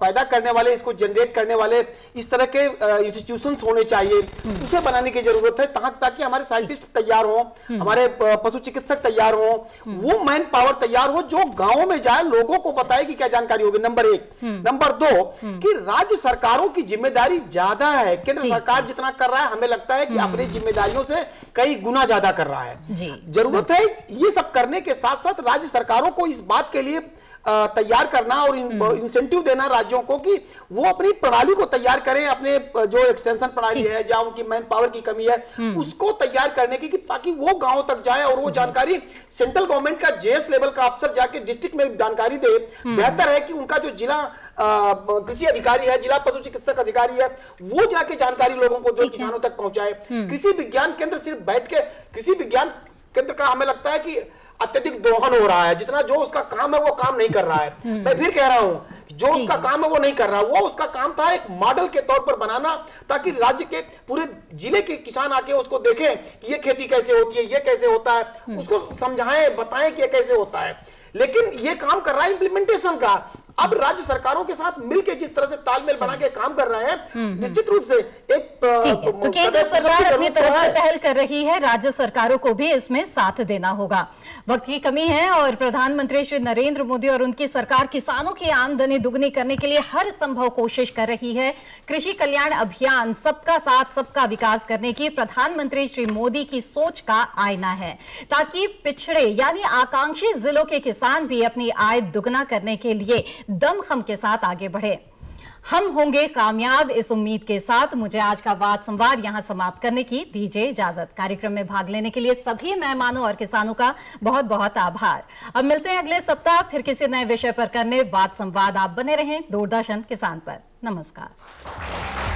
पैदा करने वाले इसको जनरेट करने वाले इस तरह के इंस्टीट्यूशन होने चाहिए हम्म। उसे बनाने की जरूरत है ताकि हमारे साइंटिस्ट तैयार हों हम्म। हमारे पशु चिकित्सक तैयार हों हम्म। वो मैन पावर तैयार हो जो गाँव में जाए लोगों को बताए कि क्या जानकारी होगी नंबर एक नंबर दो कि राज्य सरकारों की जिम्मेदारी ज्यादा है केंद्र सरकार जितना कर रहा है हमें लगता है कि अपनी जिम्मेदारियों से कई गुना ज्यादा कर रहा है जरूरत है ये सब करने के साथ साथ राज्य सरकारों को इस बात के लिए तैयार करना और इंसेंटिव हम्म। देना राज्यों को कि वो अपनी प्रणाली को तैयार करें अपने जो एक्सटेंशन प्रणाली है या उनकी मैन पावर की कमी है हम्म। उसको तैयार करने की कि ताकि वो गांव तक जाए और वो जानकारी सेंट्रल गवर्नमेंट का जेएस लेवल का अफसर जाके डिस्ट्रिक्ट में जानकारी दे हम्म। बेहतर है कि उनका जो जिला कृषि अधिकारी है जिला पशु चिकित्सक अधिकारी है वो जाके जानकारी लोगों को जो किसानों तक पहुंचाए कृषि विज्ञान केंद्र सिर्फ बैठ के कृषि विज्ञान केंद्र का हमें लगता है कि अत्यधिक दोहन हो रहा है जितना जो उसका काम है वो काम नहीं कर रहा है हम्म। मैं फिर कह रहा हूं जो उसका काम है वो नहीं कर रहा वो उसका काम था एक मॉडल के तौर पर बनाना ताकि राज्य के पूरे जिले के किसान आके उसको देखें कि ये खेती कैसे होती है ये कैसे होता है हम्म। उसको समझाएं बताएं कि ये कैसे होता है लेकिन ये काम कर रहा है इंप्लीमेंटेशन का अब राज्य सरकारों के साथ मिलकर जिस तरह से तालमेल बना के काम कर रहे हैं हम्म, हम्म। निश्चित रूप से एक तो केंद्र सरकार अपनी तरफ से पहल कर रही है राज्य सरकारों को भी इसमें साथ देना होगा वक्त की कमी है और प्रधानमंत्री श्री नरेंद्र मोदी और उनकी सरकार किसानों की आमदनी दुगनी करने के लिए हर संभव कोशिश कर रही है कृषि कल्याण अभियान सबका साथ सबका विकास करने की प्रधानमंत्री श्री मोदी की सोच का आईना है ताकि पिछड़े यानी आकांक्षी जिलों के किसान भी अपनी आय दुगना करने के लिए दमखम के साथ आगे बढ़े हम होंगे कामयाब इस उम्मीद के साथ मुझे आज का वाद संवाद यहाँ समाप्त करने की दीजिए इजाजत कार्यक्रम में भाग लेने के लिए सभी मेहमानों और किसानों का बहुत बहुत आभार अब मिलते हैं अगले सप्ताह फिर किसी नए विषय पर करने वाद संवाद आप बने रहें दूरदर्शन किसान पर नमस्कार